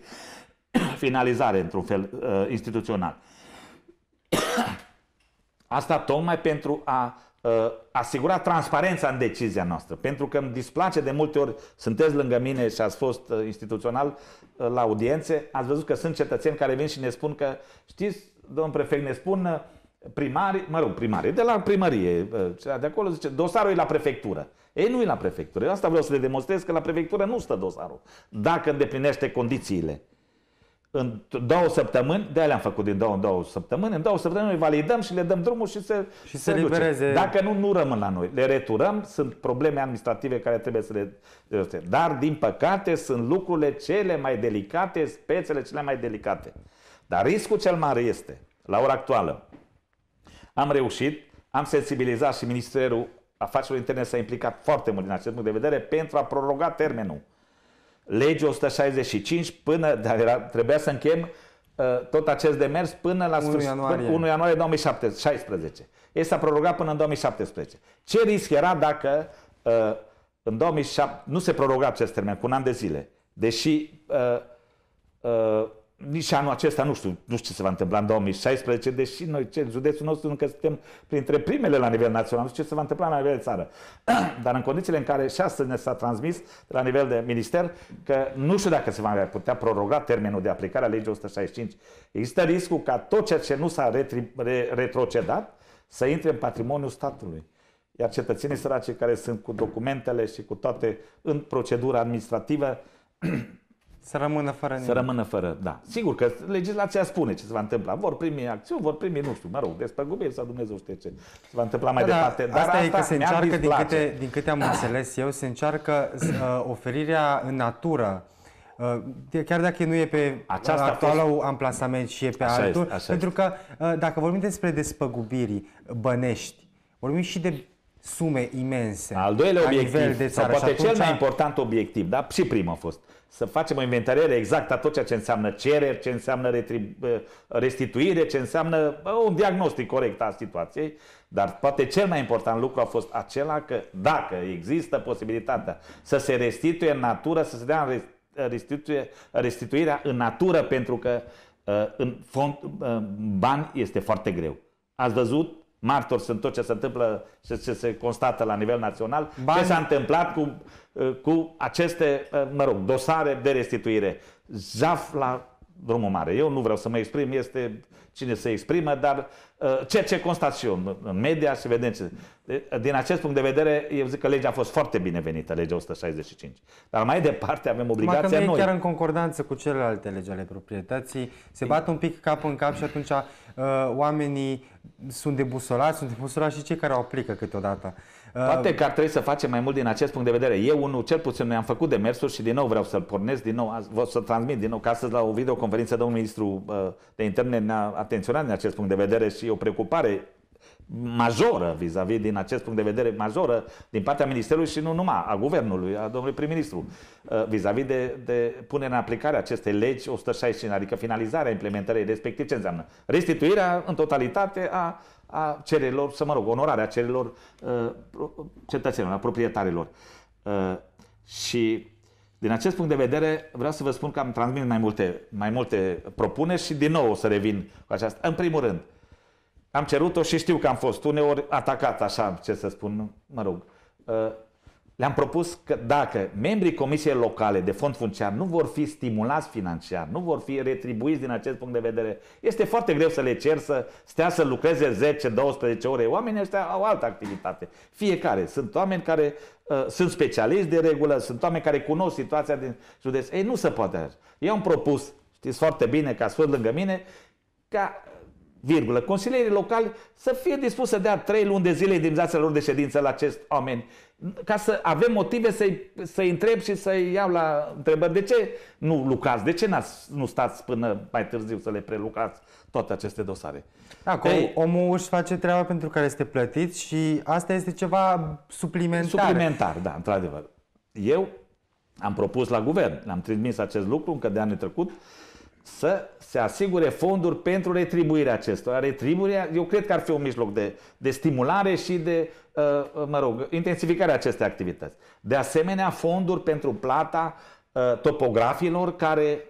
finalizare, într-un fel, uh, instituțional. Asta tocmai pentru a uh, asigura transparența în decizia noastră. Pentru că îmi displace de multe ori, sunteți lângă mine și ați fost uh, instituțional la audiențe, ați văzut că sunt cetățeni care vin și ne spun că, știți, domn prefect, ne spun primari, mă rog, primari, de la primărie, de acolo zice, dosarul e la prefectură. Ei, nu e la prefectură. Eu asta vreau să le demonstrez că la prefectură nu stă dosarul, dacă îndeplinește condițiile în două săptămâni, de alea am făcut din două în două săptămâni, în două săptămâni îi validăm și le dăm drumul și se, și se, se libereze. Dacă nu, nu rămân la noi. Le returăm, sunt probleme administrative care trebuie să le... Dar, din păcate, sunt lucrurile cele mai delicate, spețele cele mai delicate. Dar riscul cel mare este, la ora actuală, am reușit, am sensibilizat și Ministerul Afacerilor Interne s-a implicat foarte mult din acest punct de vedere pentru a proroga termenul legii 165 până, dar era, trebuia să încheiem uh, tot acest demers până la 1 ianuarie. Până 1 ianuarie 2016. El s-a prorogat până în 2017. Ce risc era dacă uh, în 2007 nu se proroga acest termen cu un an de zile, deși uh, uh, nici anul acesta nu știu, nu știu ce se va întâmpla în 2016, deși noi, ce, județul nostru, încă suntem printre primele la nivel național, nu știu ce se va întâmpla la nivel de țară. Dar în condițiile în care și astăzi ne s-a transmis de la nivel de minister că nu știu dacă se va putea proroga termenul de aplicare a legii 165. Există riscul ca tot ceea ce nu s-a retri, re, retrocedat să intre în patrimoniul statului. Iar cetățenii săraci care sunt cu documentele și cu toate în procedura administrativă Să rămână fără nimic. Să rămână fără, da. Sigur că legislația spune ce se va întâmpla. Vor primi acțiuni, vor primi, nu știu, mă rog, despăgubiri sau Dumnezeu știe ce se va întâmpla mai da, da departe. Dar asta, asta e că se încearcă, din câte, din câte am înțeles eu, se încearcă uh, oferirea în natură uh, chiar dacă nu e pe Aceasta actualul fost... amplasament și e pe așa altul, este, așa pentru este. că uh, dacă vorbim despre despăgubiri bănești, vorbim și de sume imense. Al doilea obiectiv, de țară, sau poate atunci... cel mai important obiectiv, da? Și primul a fost să facem o inventariere exactă a tot ceea ce înseamnă cereri, ce înseamnă restituire, ce înseamnă un diagnostic corect a situației, dar poate cel mai important lucru a fost acela că dacă există posibilitatea să se restituie în natură, să se dea restituie, restituirea în natură, pentru că ă, în fond, ă, bani este foarte greu. Ați văzut martori sunt tot ce se întâmplă, și ce se constată la nivel național, Bani. ce s-a întâmplat cu Uh, cu aceste, uh, mă rog, dosare de restituire. Zaf la drumul mare. Eu nu vreau să mă exprim, este cine se exprimă, dar uh, ceea ce constat și eu în media și vedem ce... Din acest punct de vedere, eu zic că legea a fost foarte binevenită, legea 165. Dar mai departe avem obligația noi. e chiar în concordanță cu celelalte legi ale proprietății. Se bat un pic cap în cap și atunci oamenii sunt debusolați, sunt debusolați și cei care o aplică câteodată. Uh, Poate că ar trebui să facem mai mult din acest punct de vedere. Eu, unul, cel puțin, noi am făcut demersuri și din nou vreau să-l pornesc, din nou vă să transmit, din nou, că astăzi la o videoconferință domnul ministru uh, de interne ne-a atenționat din acest punct de vedere și o preocupare majoră vis-a-vis din acest punct de vedere majoră din partea Ministerului și nu numai, a Guvernului, a domnului prim-ministru, uh, vis-a-vis de, de punerea în aplicare acestei legi 165, adică finalizarea implementării respectiv, ce înseamnă? Restituirea în totalitate a, a cererilor, să mă rog, onorarea cererilor uh, cetățenilor, a proprietarilor. Uh, și din acest punct de vedere, vreau să vă spun că am transmis mai multe, mai multe propuneri și din nou o să revin cu aceasta. În primul rând, uh, am cerut-o și știu că am fost uneori atacat așa, ce să spun, mă rog. Uh, le-am propus că dacă membrii Comisiei Locale de Fond Funciar nu vor fi stimulați financiar, nu vor fi retribuiți din acest punct de vedere, este foarte greu să le cer să stea să lucreze 10-12 ore. Oamenii ăștia au altă activitate. Fiecare. Sunt oameni care uh, sunt specialiști de regulă, sunt oameni care cunosc situația din județ. Ei, nu se poate așa. Eu am propus, știți foarte bine că ați fost lângă mine, ca virgulă, consilierii locali să fie dispuse să dea trei luni de zile viața lor de ședință la acest oameni, ca să avem motive să-i, să întreb și să-i iau la întrebări. De ce nu lucrați? De ce nu stați până mai târziu să le prelucrați toate aceste dosare? Acum, Ei, omul își face treaba pentru care este plătit și asta este ceva suplimentar. Suplimentar, da, într-adevăr. Eu am propus la guvern, am trimis acest lucru încă de anul trecut, să se asigure fonduri pentru retribuirea acestora. Retribuirea, eu cred că ar fi un mijloc de, de stimulare și de, uh, uh, mă rog, intensificarea acestei activități. De asemenea, fonduri pentru plata uh, topografilor care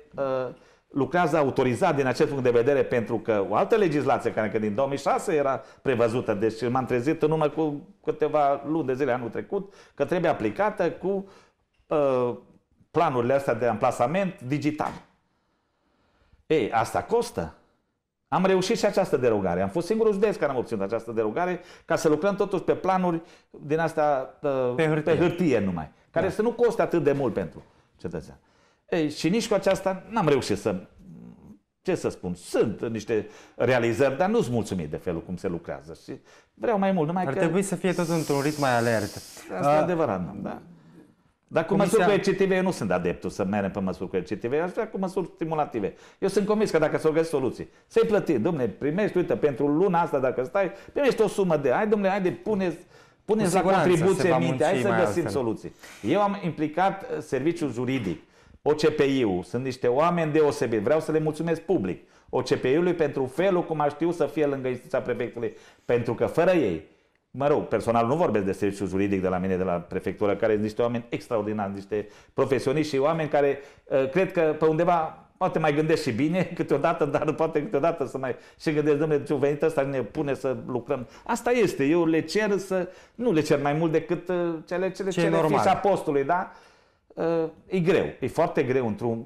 lucrează autorizat din acest punct de vedere pentru că o altă legislație care încă din 2006 era prevăzută, deci m-am trezit în urmă cu câteva luni de zile anul trecut că trebuie aplicată cu uh, planurile astea de amplasament digital. Ei, asta costă. Am reușit și această derogare. Am fost singurul județ care am obținut această derogare ca să lucrăm totuși pe planuri din asta pe hârtie, pe hârtie numai, care da. să nu coste atât de mult pentru cetățean. Ei, și nici cu aceasta n-am reușit să ce să spun, sunt niște realizări, dar nu-s mulțumit de felul cum se lucrează și vreau mai mult. Numai Ar că... trebui să fie tot într-un ritm mai alert. Asta A... e adevărat, da. Dar cu Comisia... măsuri coercitive eu nu sunt adeptul să mergem pe măsuri coercitive, aș vrea cu măsuri stimulative. Eu sunt convins că dacă s-au găsit soluții, să-i plăti, domne, primești, uite, pentru luna asta dacă stai, primești o sumă de, hai domne, de puneți, puneți la contribuție minte, hai să găsim altfel. soluții. Eu am implicat uh, serviciul juridic, OCPI-ul, sunt niște oameni deosebit, vreau să le mulțumesc public. OCPI-ului pentru felul cum a știut să fie lângă instituția prefectului. Pentru că fără ei, mă rog, personal nu vorbesc de serviciul juridic de la mine, de la prefectură, care sunt niște oameni extraordinari, niște profesioniști și oameni care ă, cred că pe undeva poate mai gândesc și bine câteodată, dar poate câteodată să mai și gândesc, domnule, ce deci venit ăsta ne pune să lucrăm. Asta este, eu le cer să, nu le cer mai mult decât ă, cele, cele, ce cele fișa postului, da? Ă, e greu, e foarte greu într-un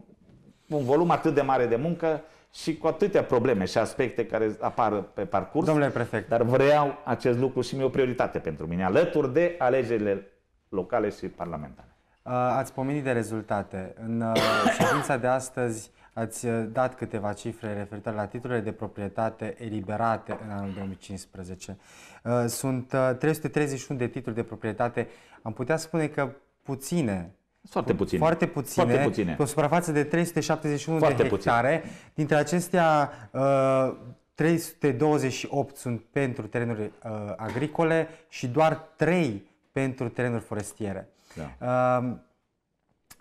un volum atât de mare de muncă, și cu atâtea probleme și aspecte care apar pe parcurs. Domnule prefect. Dar vreau acest lucru și mi o prioritate pentru mine, alături de alegerile locale și parlamentare. Uh, ați pomenit de rezultate. În uh, ședința de astăzi ați uh, dat câteva cifre referitoare la titlurile de proprietate eliberate în anul 2015. Sunt 331 de titluri de proprietate. Am putea spune că puține foarte puține. Foarte puține. Foarte puține. Pe o suprafață de 371 Foarte de hectare. Puțin. Dintre acestea, 328 uh, sunt pentru terenuri uh, agricole și doar 3 pentru terenuri forestiere. Da. Um,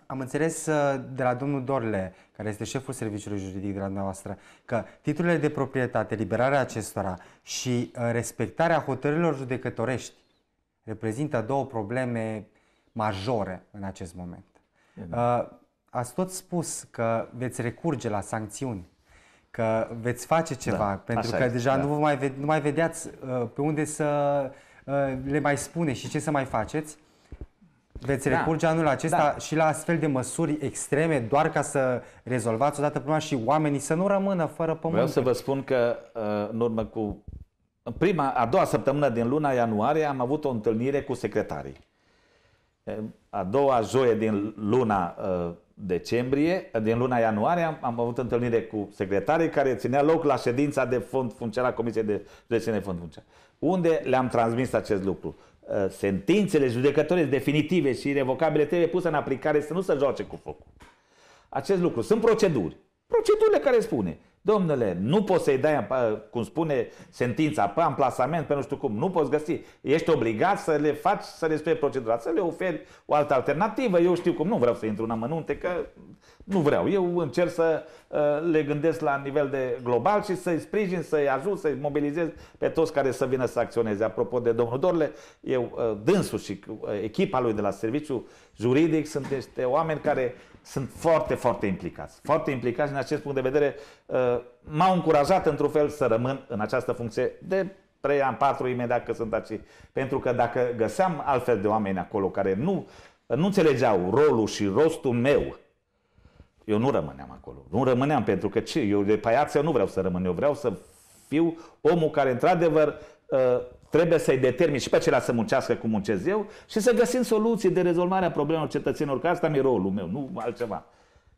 am înțeles uh, de la domnul Dorle, care este șeful serviciului juridic de la dumneavoastră, că titlurile de proprietate, liberarea acestora și respectarea hotărârilor judecătorești reprezintă două probleme majore în acest moment. Uh, ați tot spus că veți recurge la sancțiuni, că veți face da, ceva, da, pentru că e, deja da. nu, vă mai, nu mai vedeați uh, pe unde să uh, le mai spune și ce să mai faceți. Veți da. recurge anul acesta da. și la astfel de măsuri extreme doar ca să rezolvați odată problema și oamenii să nu rămână fără pământ. Vreau să vă spun că uh, în urmă cu prima, a doua săptămână din luna ianuarie am avut o întâlnire cu secretarii a doua joie din luna ă, decembrie, din luna ianuarie, am, am avut întâlnire cu secretarii care ținea loc la ședința de fond funcțional, Comisiei de Județene Fond Funcțional, unde le-am transmis acest lucru. Ă, sentințele judecătorii definitive și irrevocabile trebuie puse în aplicare să nu se joace cu focul. Acest lucru. Sunt proceduri. Procedurile care spune Domnule, nu poți să-i dai, cum spune sentința, pe amplasament, pe nu știu cum, nu poți găsi. Ești obligat să le faci, să respecti procedura, să le oferi o altă alternativă. Eu știu cum, nu vreau să intru în amănunte, că nu vreau. Eu încerc să uh, le gândesc la nivel de global și să-i sprijin, să-i ajut, să-i mobilizez pe toți care să vină să acționeze. Apropo de domnul Dorle, eu, uh, dânsul și uh, echipa lui de la serviciu juridic sunt niște oameni care sunt foarte, foarte implicați. Foarte implicați din acest punct de vedere. M-au încurajat într-un fel să rămân în această funcție de 3 ani, 4 imediat că sunt aici. Pentru că dacă găseam altfel de oameni acolo care nu, nu înțelegeau rolul și rostul meu eu nu rămâneam acolo. Nu rămâneam pentru că ce? Eu de paiață nu vreau să rămân. Eu vreau să fiu omul care, într-adevăr, ă, trebuie să-i determin și pe acela să muncească cum muncesc eu și să găsim soluții de rezolvare a problemelor cetățenilor, că asta mi rolul meu, nu altceva.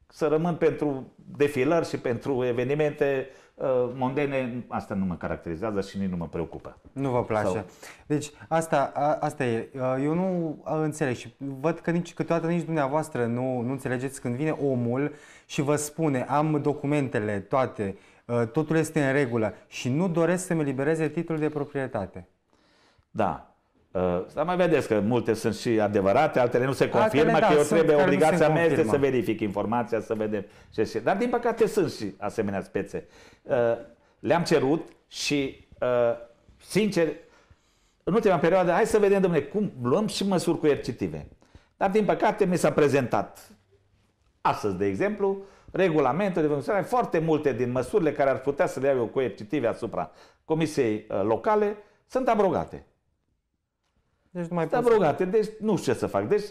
Să rămân pentru defilări și pentru evenimente Uh, mondene, asta nu mă caracterizează și nici nu mă preocupă. Nu vă place. Sau... Deci asta, a, asta e. Uh, eu nu înțeleg și văd că nici, câteodată nici dumneavoastră nu, nu înțelegeți când vine omul și vă spune am documentele toate, uh, totul este în regulă și nu doresc să-mi libereze titlul de proprietate. Da, dar mai vedeți că multe sunt și adevărate, altele nu se confirmă, altele, da, că da, eu trebuie, obligația mea este să verific informația, să vedem ce Dar din păcate sunt și asemenea spețe. Uh, le-am cerut și, uh, sincer, în ultima perioadă, hai să vedem, domnule, cum luăm și măsuri coercitive. Dar, din păcate, mi s-a prezentat astăzi, de exemplu, regulamentul de funcționare, foarte multe din măsurile care ar putea să le iau eu coercitive asupra comisiei uh, locale, sunt abrogate. Deci nu mai sunt abrogate, deci nu știu ce să fac. Deci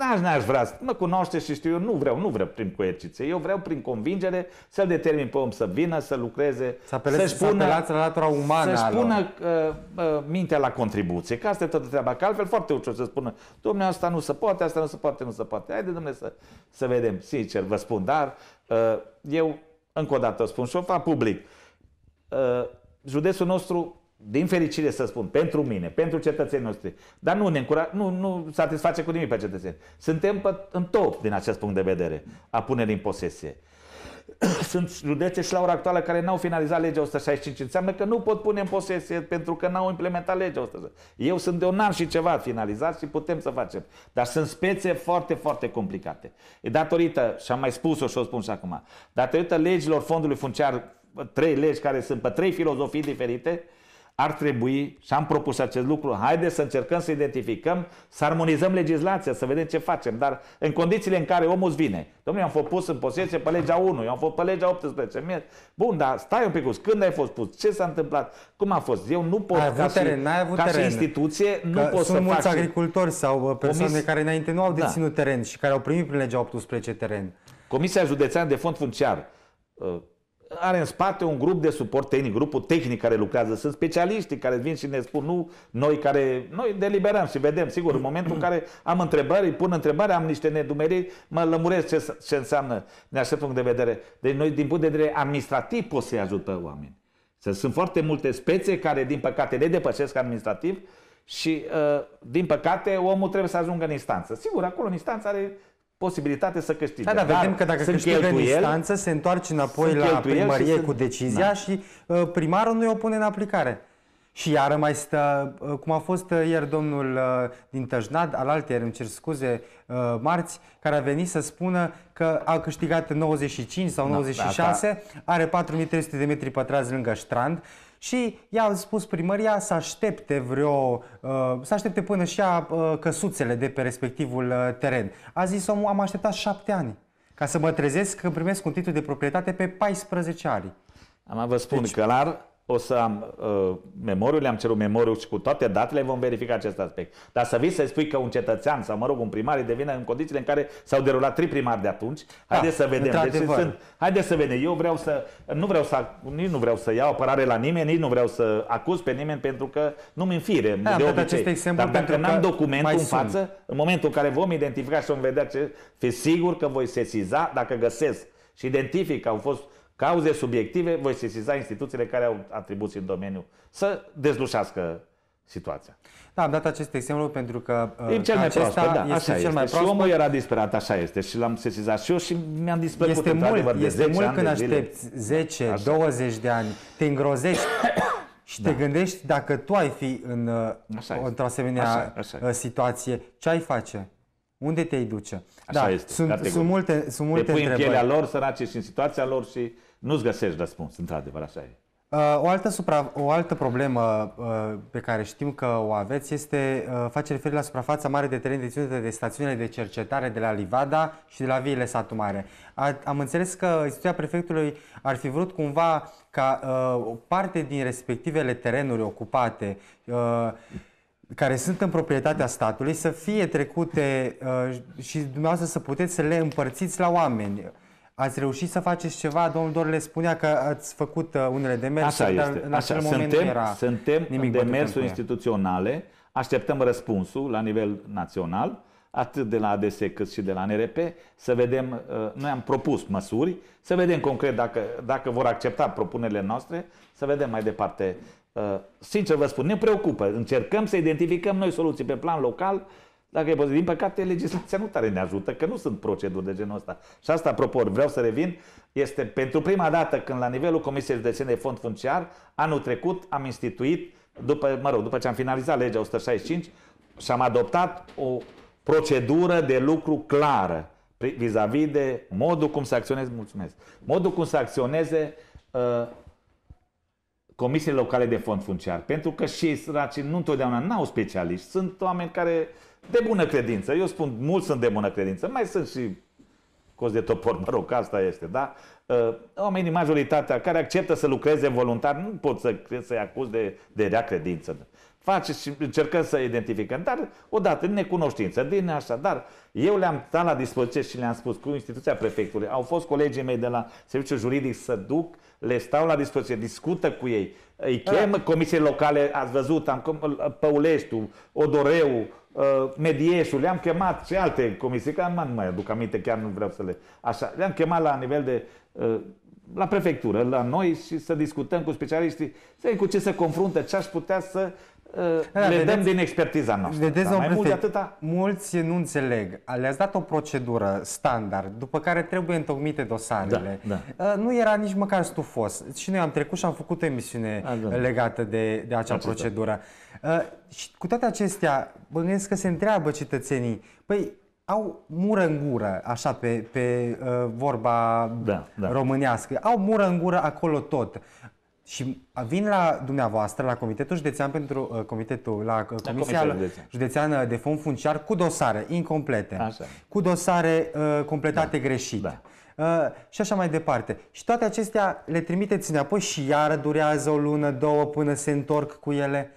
N-aș, n-aș vrea mă cunoaște și știu eu, nu vreau, nu vreau prin coerciție. Eu vreau prin convingere să-l determin pe om să vină, să lucreze, să apeleze, să pună, să la latura umană să-și pună uh, uh, mintea la contribuție. Că asta e toată treaba. Că altfel foarte ușor să spună, domnule, asta nu se poate, asta nu se poate, nu se poate. Haide, domnule, să, să vedem. Sincer, vă spun, dar uh, eu, încă o dată spun și o fac public. Uh, județul nostru din fericire să spun, pentru mine, pentru cetățenii noștri, dar nu ne încura, nu, nu satisface cu nimic pe cetățeni. Suntem pe, în top din acest punct de vedere a punerii în posesie. Sunt județe și la ora actuală care n-au finalizat legea 165. Înseamnă că nu pot pune în posesie pentru că n-au implementat legea 165. Eu sunt de un an și ceva finalizat și putem să facem. Dar sunt spețe foarte, foarte complicate. Datorită, și am mai spus-o și o spun și acum, datorită legilor fondului funciar, trei legi care sunt pe trei filozofii diferite, uh, ar trebui, și am propus acest lucru, haideți să încercăm să identificăm, să armonizăm legislația, să vedem ce facem, dar în condițiile în care omul vine. Domnule, am fost pus în posesie pe legea 1, eu am fost pe legea 18. Bun, dar stai un pic, când ai fost pus? Ce s-a întâmplat? Cum a fost? Eu nu pot, ai ca, avut și, teren, n-ai avut ca teren. și instituție, că nu pot să fac. Sunt mulți agricultori sau uh, persoane comis... care înainte nu au da. deținut da. teren și care au primit prin legea 18 teren. Comisia Județeană de Fond Funciar uh, are în spate un grup de suport tehnic, grupul tehnic care lucrează. Sunt specialiștii care vin și ne spun, nu, noi care, noi deliberăm și vedem, sigur, în momentul în care am întrebări, îi pun întrebări, am niște nedumeriri, mă lămuresc ce, ce înseamnă, ne aștept punct de vedere. Deci noi, din punct de vedere administrativ, pot să-i ajut pe oameni. Sunt foarte multe spețe care, din păcate, le depășesc administrativ și, uh, din păcate, omul trebuie să ajungă în instanță. Sigur, acolo în instanță are posibilitate să câștige. Da, da, vedem că dacă câștigă în instanță, se întoarce înapoi la primărie cu decizia da. și uh, primarul nu o pune în aplicare. Și iară mai stă, uh, cum a fost uh, ieri domnul din Tăjnad, al altier, îmi cer scuze, marți, care a venit să spună că a câștigat 95 sau 96, da, da, da. are 4300 de metri pătrați lângă strand și i-am spus primăria să aștepte vreo, uh, să aștepte până și uh, căsuțele de pe respectivul uh, teren. A zis omul, am așteptat șapte ani ca să mă trezesc când primesc un titlu de proprietate pe 14 ani. Am vă spun deci, clar, o să am uh, memoriul, le-am cerut memoriul și cu toate datele vom verifica acest aspect. Dar să vii să spui că un cetățean sau, mă rog, un primar devine în condițiile în care s-au derulat trei primari de atunci. Haideți da, să vedem. Deci sunt, haideți să vedem. Eu vreau să, nu vreau să, nici nu vreau să iau apărare la nimeni, nici nu vreau să acuz pe nimeni pentru că nu-mi fire. da, de obicei. Exemplu Dar că n-am documentul în față, sunt. în momentul în care vom identifica și vom vedea ce, fi sigur că voi sesiza dacă găsesc și identific că au fost cauze subiective, voi sesiza instituțiile care au atribuții în domeniu să dezlușească situația. Da, am dat acest exemplu pentru că e cel uh, mai acesta proaspăt, da, este așa cel este. mai proaspăt. Și omul era disperat, așa este. Și l-am sesizat și eu și mi-am displăcut este mult, de Este mult când aștepți 10, așa. 20 de ani, te îngrozești și da. te gândești dacă tu ai fi în, uh, într-o asemenea așa, așa. Uh, situație, ce ai face? Unde te-ai duce? Așa da, este, sunt, sunt multe, sunt multe te pui întrebări. în pielea lor, săraci și în situația lor și nu-ți găsești răspuns, într-adevăr, așa e. Uh, o altă, supra, o altă problemă uh, pe care știm că o aveți este uh, face referire la suprafața mare de teren deținută de stațiunile de cercetare de la Livada și de la Viile Satu Mare. Am înțeles că instituția prefectului ar fi vrut cumva ca o parte din respectivele terenuri ocupate care sunt în proprietatea statului să fie trecute și dumneavoastră să puteți să le împărțiți la oameni. Ați reușit să faceți ceva? Domnul Dor le spunea că ați făcut uh, unele demersuri, Așa este. dar în acel Așa. moment suntem, era Suntem nimic demersuri instituționale, așteptăm răspunsul la nivel național, atât de la ADS cât și de la NRP, să vedem, uh, noi am propus măsuri, să vedem concret dacă, dacă vor accepta propunerile noastre, să vedem mai departe. Uh, sincer vă spun, ne preocupă, încercăm să identificăm noi soluții pe plan local, dacă e pozitiv, din păcate, legislația nu tare ne ajută, că nu sunt proceduri de genul ăsta. Și asta, apropo, vreau să revin, este pentru prima dată când la nivelul Comisiei Județene de Fond Funciar, anul trecut am instituit, după, mă rog, după ce am finalizat legea 165, și am adoptat o procedură de lucru clară vis-a-vis -vis de modul cum să acționeze, mulțumesc, modul cum să acționeze uh, comisiile locale de fond funciar. Pentru că și săracii nu întotdeauna n-au specialiști. Sunt oameni care de bună credință. Eu spun, mulți sunt de bună credință. Mai sunt și coți de topor, mă rog, asta este, da? Uh, oamenii, majoritatea, care acceptă să lucreze voluntar, nu pot să, să-i acuz de, de rea credință face și încercăm să identificăm, dar odată, din necunoștință, din așa, dar eu le-am dat la dispoziție și le-am spus cu instituția prefectului, au fost colegii mei de la serviciul juridic să duc, le stau la dispoziție, discută cu ei, îi da. chem comisiile locale, ați văzut, am Păuleștiu, Odoreu, ă, Medieșu, le-am chemat și alte comisii, că nu mai aduc aminte, chiar nu vreau să le... Așa, le-am chemat la nivel de ă, la prefectură, la noi și să discutăm cu specialiștii, să cu ce se confruntă, ce aș putea să Uh, da, da, le vedeți, dăm din expertiza noastră. Vedeți, da, mai mult de atâta... Mulți nu înțeleg. Le-ați dat o procedură standard, după care trebuie întocmite dosarele. Da, da. Uh, nu era nici măcar stufos. Și noi am trecut și am făcut o emisiune A, da. legată de, de acea Acesta. procedură. Uh, și cu toate acestea, bănuiesc că se întreabă cetățenii, păi au mură în gură, așa pe, pe uh, vorba da, da. românească, au mură în gură acolo tot. Și vin la dumneavoastră, la Comitetul Județean pentru uh, Comitetul, la uh, Comisia la Județean. Județeană de Fond Funciar cu dosare incomplete, așa. cu dosare uh, completate da. greșit. Da. Uh, și așa mai departe. Și toate acestea le trimiteți înapoi și iară durează o lună, două până se întorc cu ele.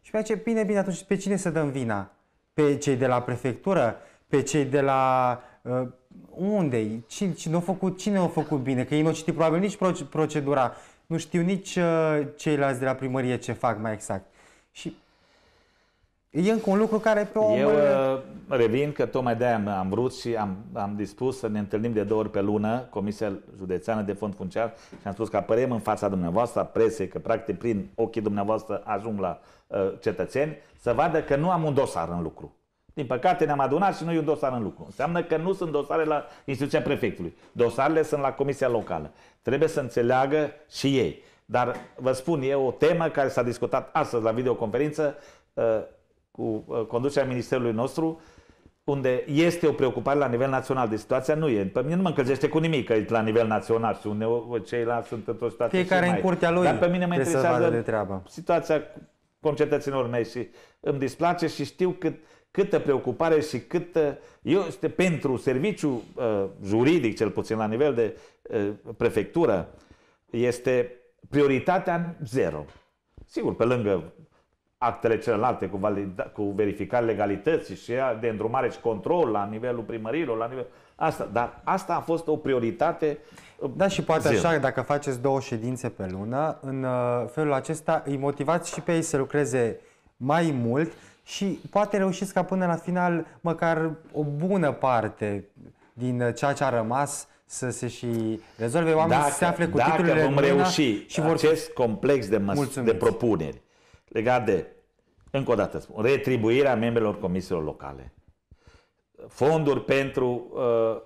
Și pe ce bine, bine, atunci pe cine să dăm vina? Pe cei de la prefectură? Pe cei de la uh, unde? Cine, cine, a făcut, cine a făcut bine? Că ei nu au citit probabil nici procedura nu știu nici uh, ceilalți de la primărie ce fac mai exact. Și e încă un lucru care pe om... Eu uh, uh, revin că tocmai de-aia am, am vrut și am, am dispus să ne întâlnim de două ori pe lună, Comisia Județeană de Fond Funciar, și am spus că apărem în fața dumneavoastră, presei, că practic prin ochii dumneavoastră ajung la uh, cetățeni, să vadă că nu am un dosar în lucru. Din păcate ne-am adunat și nu e un dosar în lucru. Înseamnă că nu sunt dosare la instituția prefectului. Dosarele sunt la comisia locală. Trebuie să înțeleagă și ei. Dar vă spun, e o temă care s-a discutat astăzi la videoconferință uh, cu uh, conducerea ministerului nostru, unde este o preocupare la nivel național. de deci situația nu e. Pe mine nu mă încălzește cu nimic că e la nivel național și unde ceilalți sunt într-o situație Fiecare care mai. în curtea lui. Dar pe mine mă interesează de situația concetățenilor mei și îmi displace și știu cât câtă preocupare și câtă... Eu este pentru serviciu uh, juridic, cel puțin la nivel de uh, prefectură, este prioritatea zero. Sigur, pe lângă actele celelalte cu, valida, cu verificarea legalității și de îndrumare și control la nivelul primărilor, la nivel... Asta, dar asta a fost o prioritate Da, și poate zero. așa, dacă faceți două ședințe pe lună, în uh, felul acesta îi motivați și pe ei să lucreze mai mult și poate reușiți ca până la final măcar o bună parte din uh, ceea ce a rămas să se și rezolve oamenii dacă, să se afle cu dacă titlurile vom reuși și vor... acest complex de, măs- de propuneri legat de, încă o dată spun, retribuirea membrilor comisiilor locale, fonduri pentru, uh, uh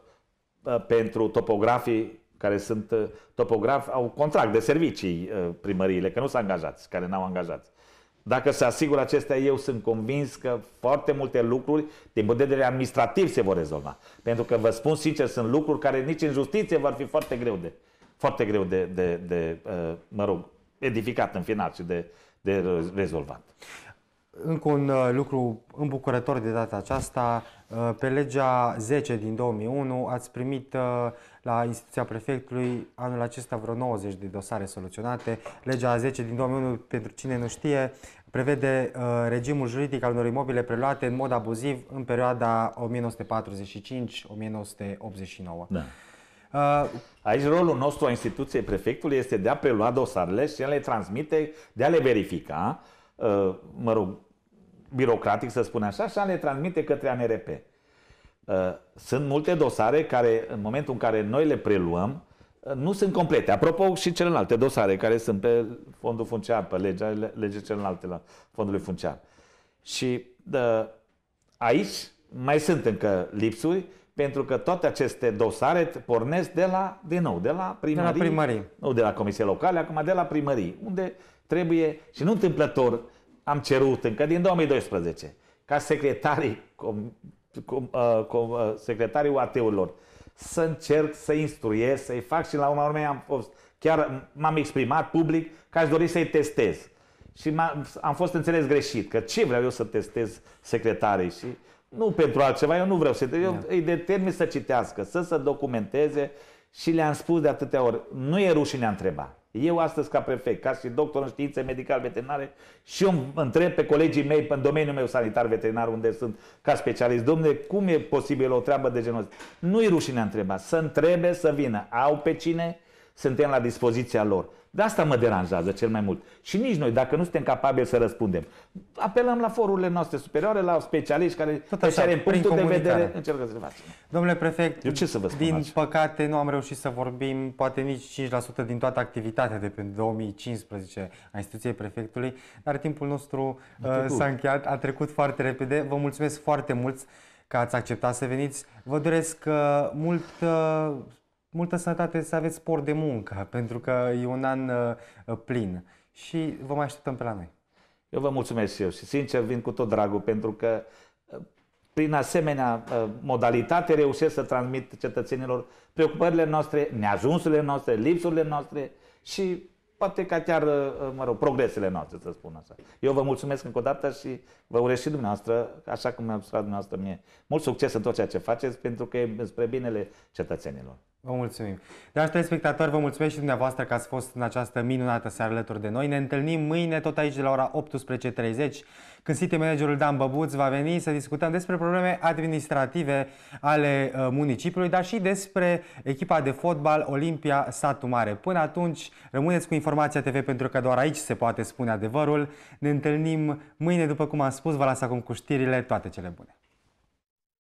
pentru topografii care sunt uh, topografi, au contract de servicii primăriile, că nu sunt angajați, care n-au angajați. Uh, dacă se asigură acestea, eu sunt convins că foarte multe lucruri, din punct de vedere administrativ, se vor rezolva. Pentru că vă spun sincer, sunt lucruri care nici în justiție vor fi foarte greu de, foarte greu de, de, de uh, mă rog, edificat în final și de, de rezolvat. Încă un uh, lucru îmbucurător de data aceasta, uh, pe legea 10 din 2001 ați primit uh, la instituția prefectului anul acesta vreo 90 de dosare soluționate. Legea 10 din 2001, pentru cine nu știe, prevede regimul juridic al unor imobile preluate în mod abuziv în perioada 1945-1989. Da. Aici rolul nostru a instituției prefectului este de a prelua dosarele și a le transmite, de a le verifica Uh, mă rog, birocratic, să spun așa, și le transmite către ANRP. Uh, sunt multe dosare care, în momentul în care noi le preluăm, uh, nu sunt complete. Apropo, și celelalte dosare care sunt pe fondul funciar, pe legea, lege celelalte la fondului funciar. Și de, aici mai sunt încă lipsuri, pentru că toate aceste dosare pornesc de la, de nou, de la primărie. De la primărie. Nu de la comisie locale, acum de la primărie, unde uh, Trebuie și nu întâmplător am cerut încă din 2012 ca secretarii, com, com, uh, com, uh, secretarii UAT-urilor să încerc să instruiesc, să-i fac și la urma urmei am fost, chiar m-am exprimat public că aș dori să-i testez. Și am fost înțeles greșit, că ce vreau eu să testez secretarii și nu pentru altceva, eu nu vreau să eu da. îi determin să citească, să se documenteze și le-am spus de atâtea ori, nu e rușine a întreba. Eu astăzi ca prefect, ca și doctor în științe medical-veterinare și eu întreb pe colegii mei în domeniul meu sanitar-veterinar unde sunt ca specialist, domnule, cum e posibil o treabă de genul Nu-i rușine a întreba, să întrebe, să vină. Au pe cine? Suntem la dispoziția lor. De asta mă deranjează cel mai mult. Și nici noi, dacă nu suntem capabili să răspundem, apelăm la forurile noastre superioare, la specialiști care, Tot așa, în punctul de vedere încercă să le facem. Domnule prefect, Eu ce să vă spun din aici? păcate nu am reușit să vorbim poate nici 5% din toată activitatea de pe 2015 a instituției prefectului, dar timpul nostru uh, s-a încheiat, a trecut foarte repede. Vă mulțumesc foarte mult că ați acceptat să veniți. Vă doresc uh, mult uh, multă sănătate, să aveți spor de muncă, pentru că e un an uh, uh, plin și vă mai așteptăm pe la noi. Eu vă mulțumesc și eu și sincer vin cu tot dragul pentru că uh, prin asemenea modalitate reușesc să transmit cetățenilor preocupările noastre, neajunsurile noastre, lipsurile noastre și poate ca chiar, mă rog, progresele noastre, să spun așa. Eu vă mulțumesc încă o dată și vă urez și dumneavoastră, așa cum mi-a spus dumneavoastră mie, mult succes în tot ceea ce faceți, pentru că e spre binele cetățenilor. Vă mulțumim. Dragi telespectatori, vă mulțumesc și dumneavoastră că ați fost în această minunată seară alături de noi. Ne întâlnim mâine tot aici de la ora 18.30 când City Managerul Dan Băbuț va veni să discutăm despre probleme administrative ale uh, municipiului, dar și despre echipa de fotbal Olimpia Satu Mare. Până atunci, rămâneți cu Informația TV pentru că doar aici se poate spune adevărul. Ne întâlnim mâine, după cum am spus, vă las acum cu știrile, toate cele bune.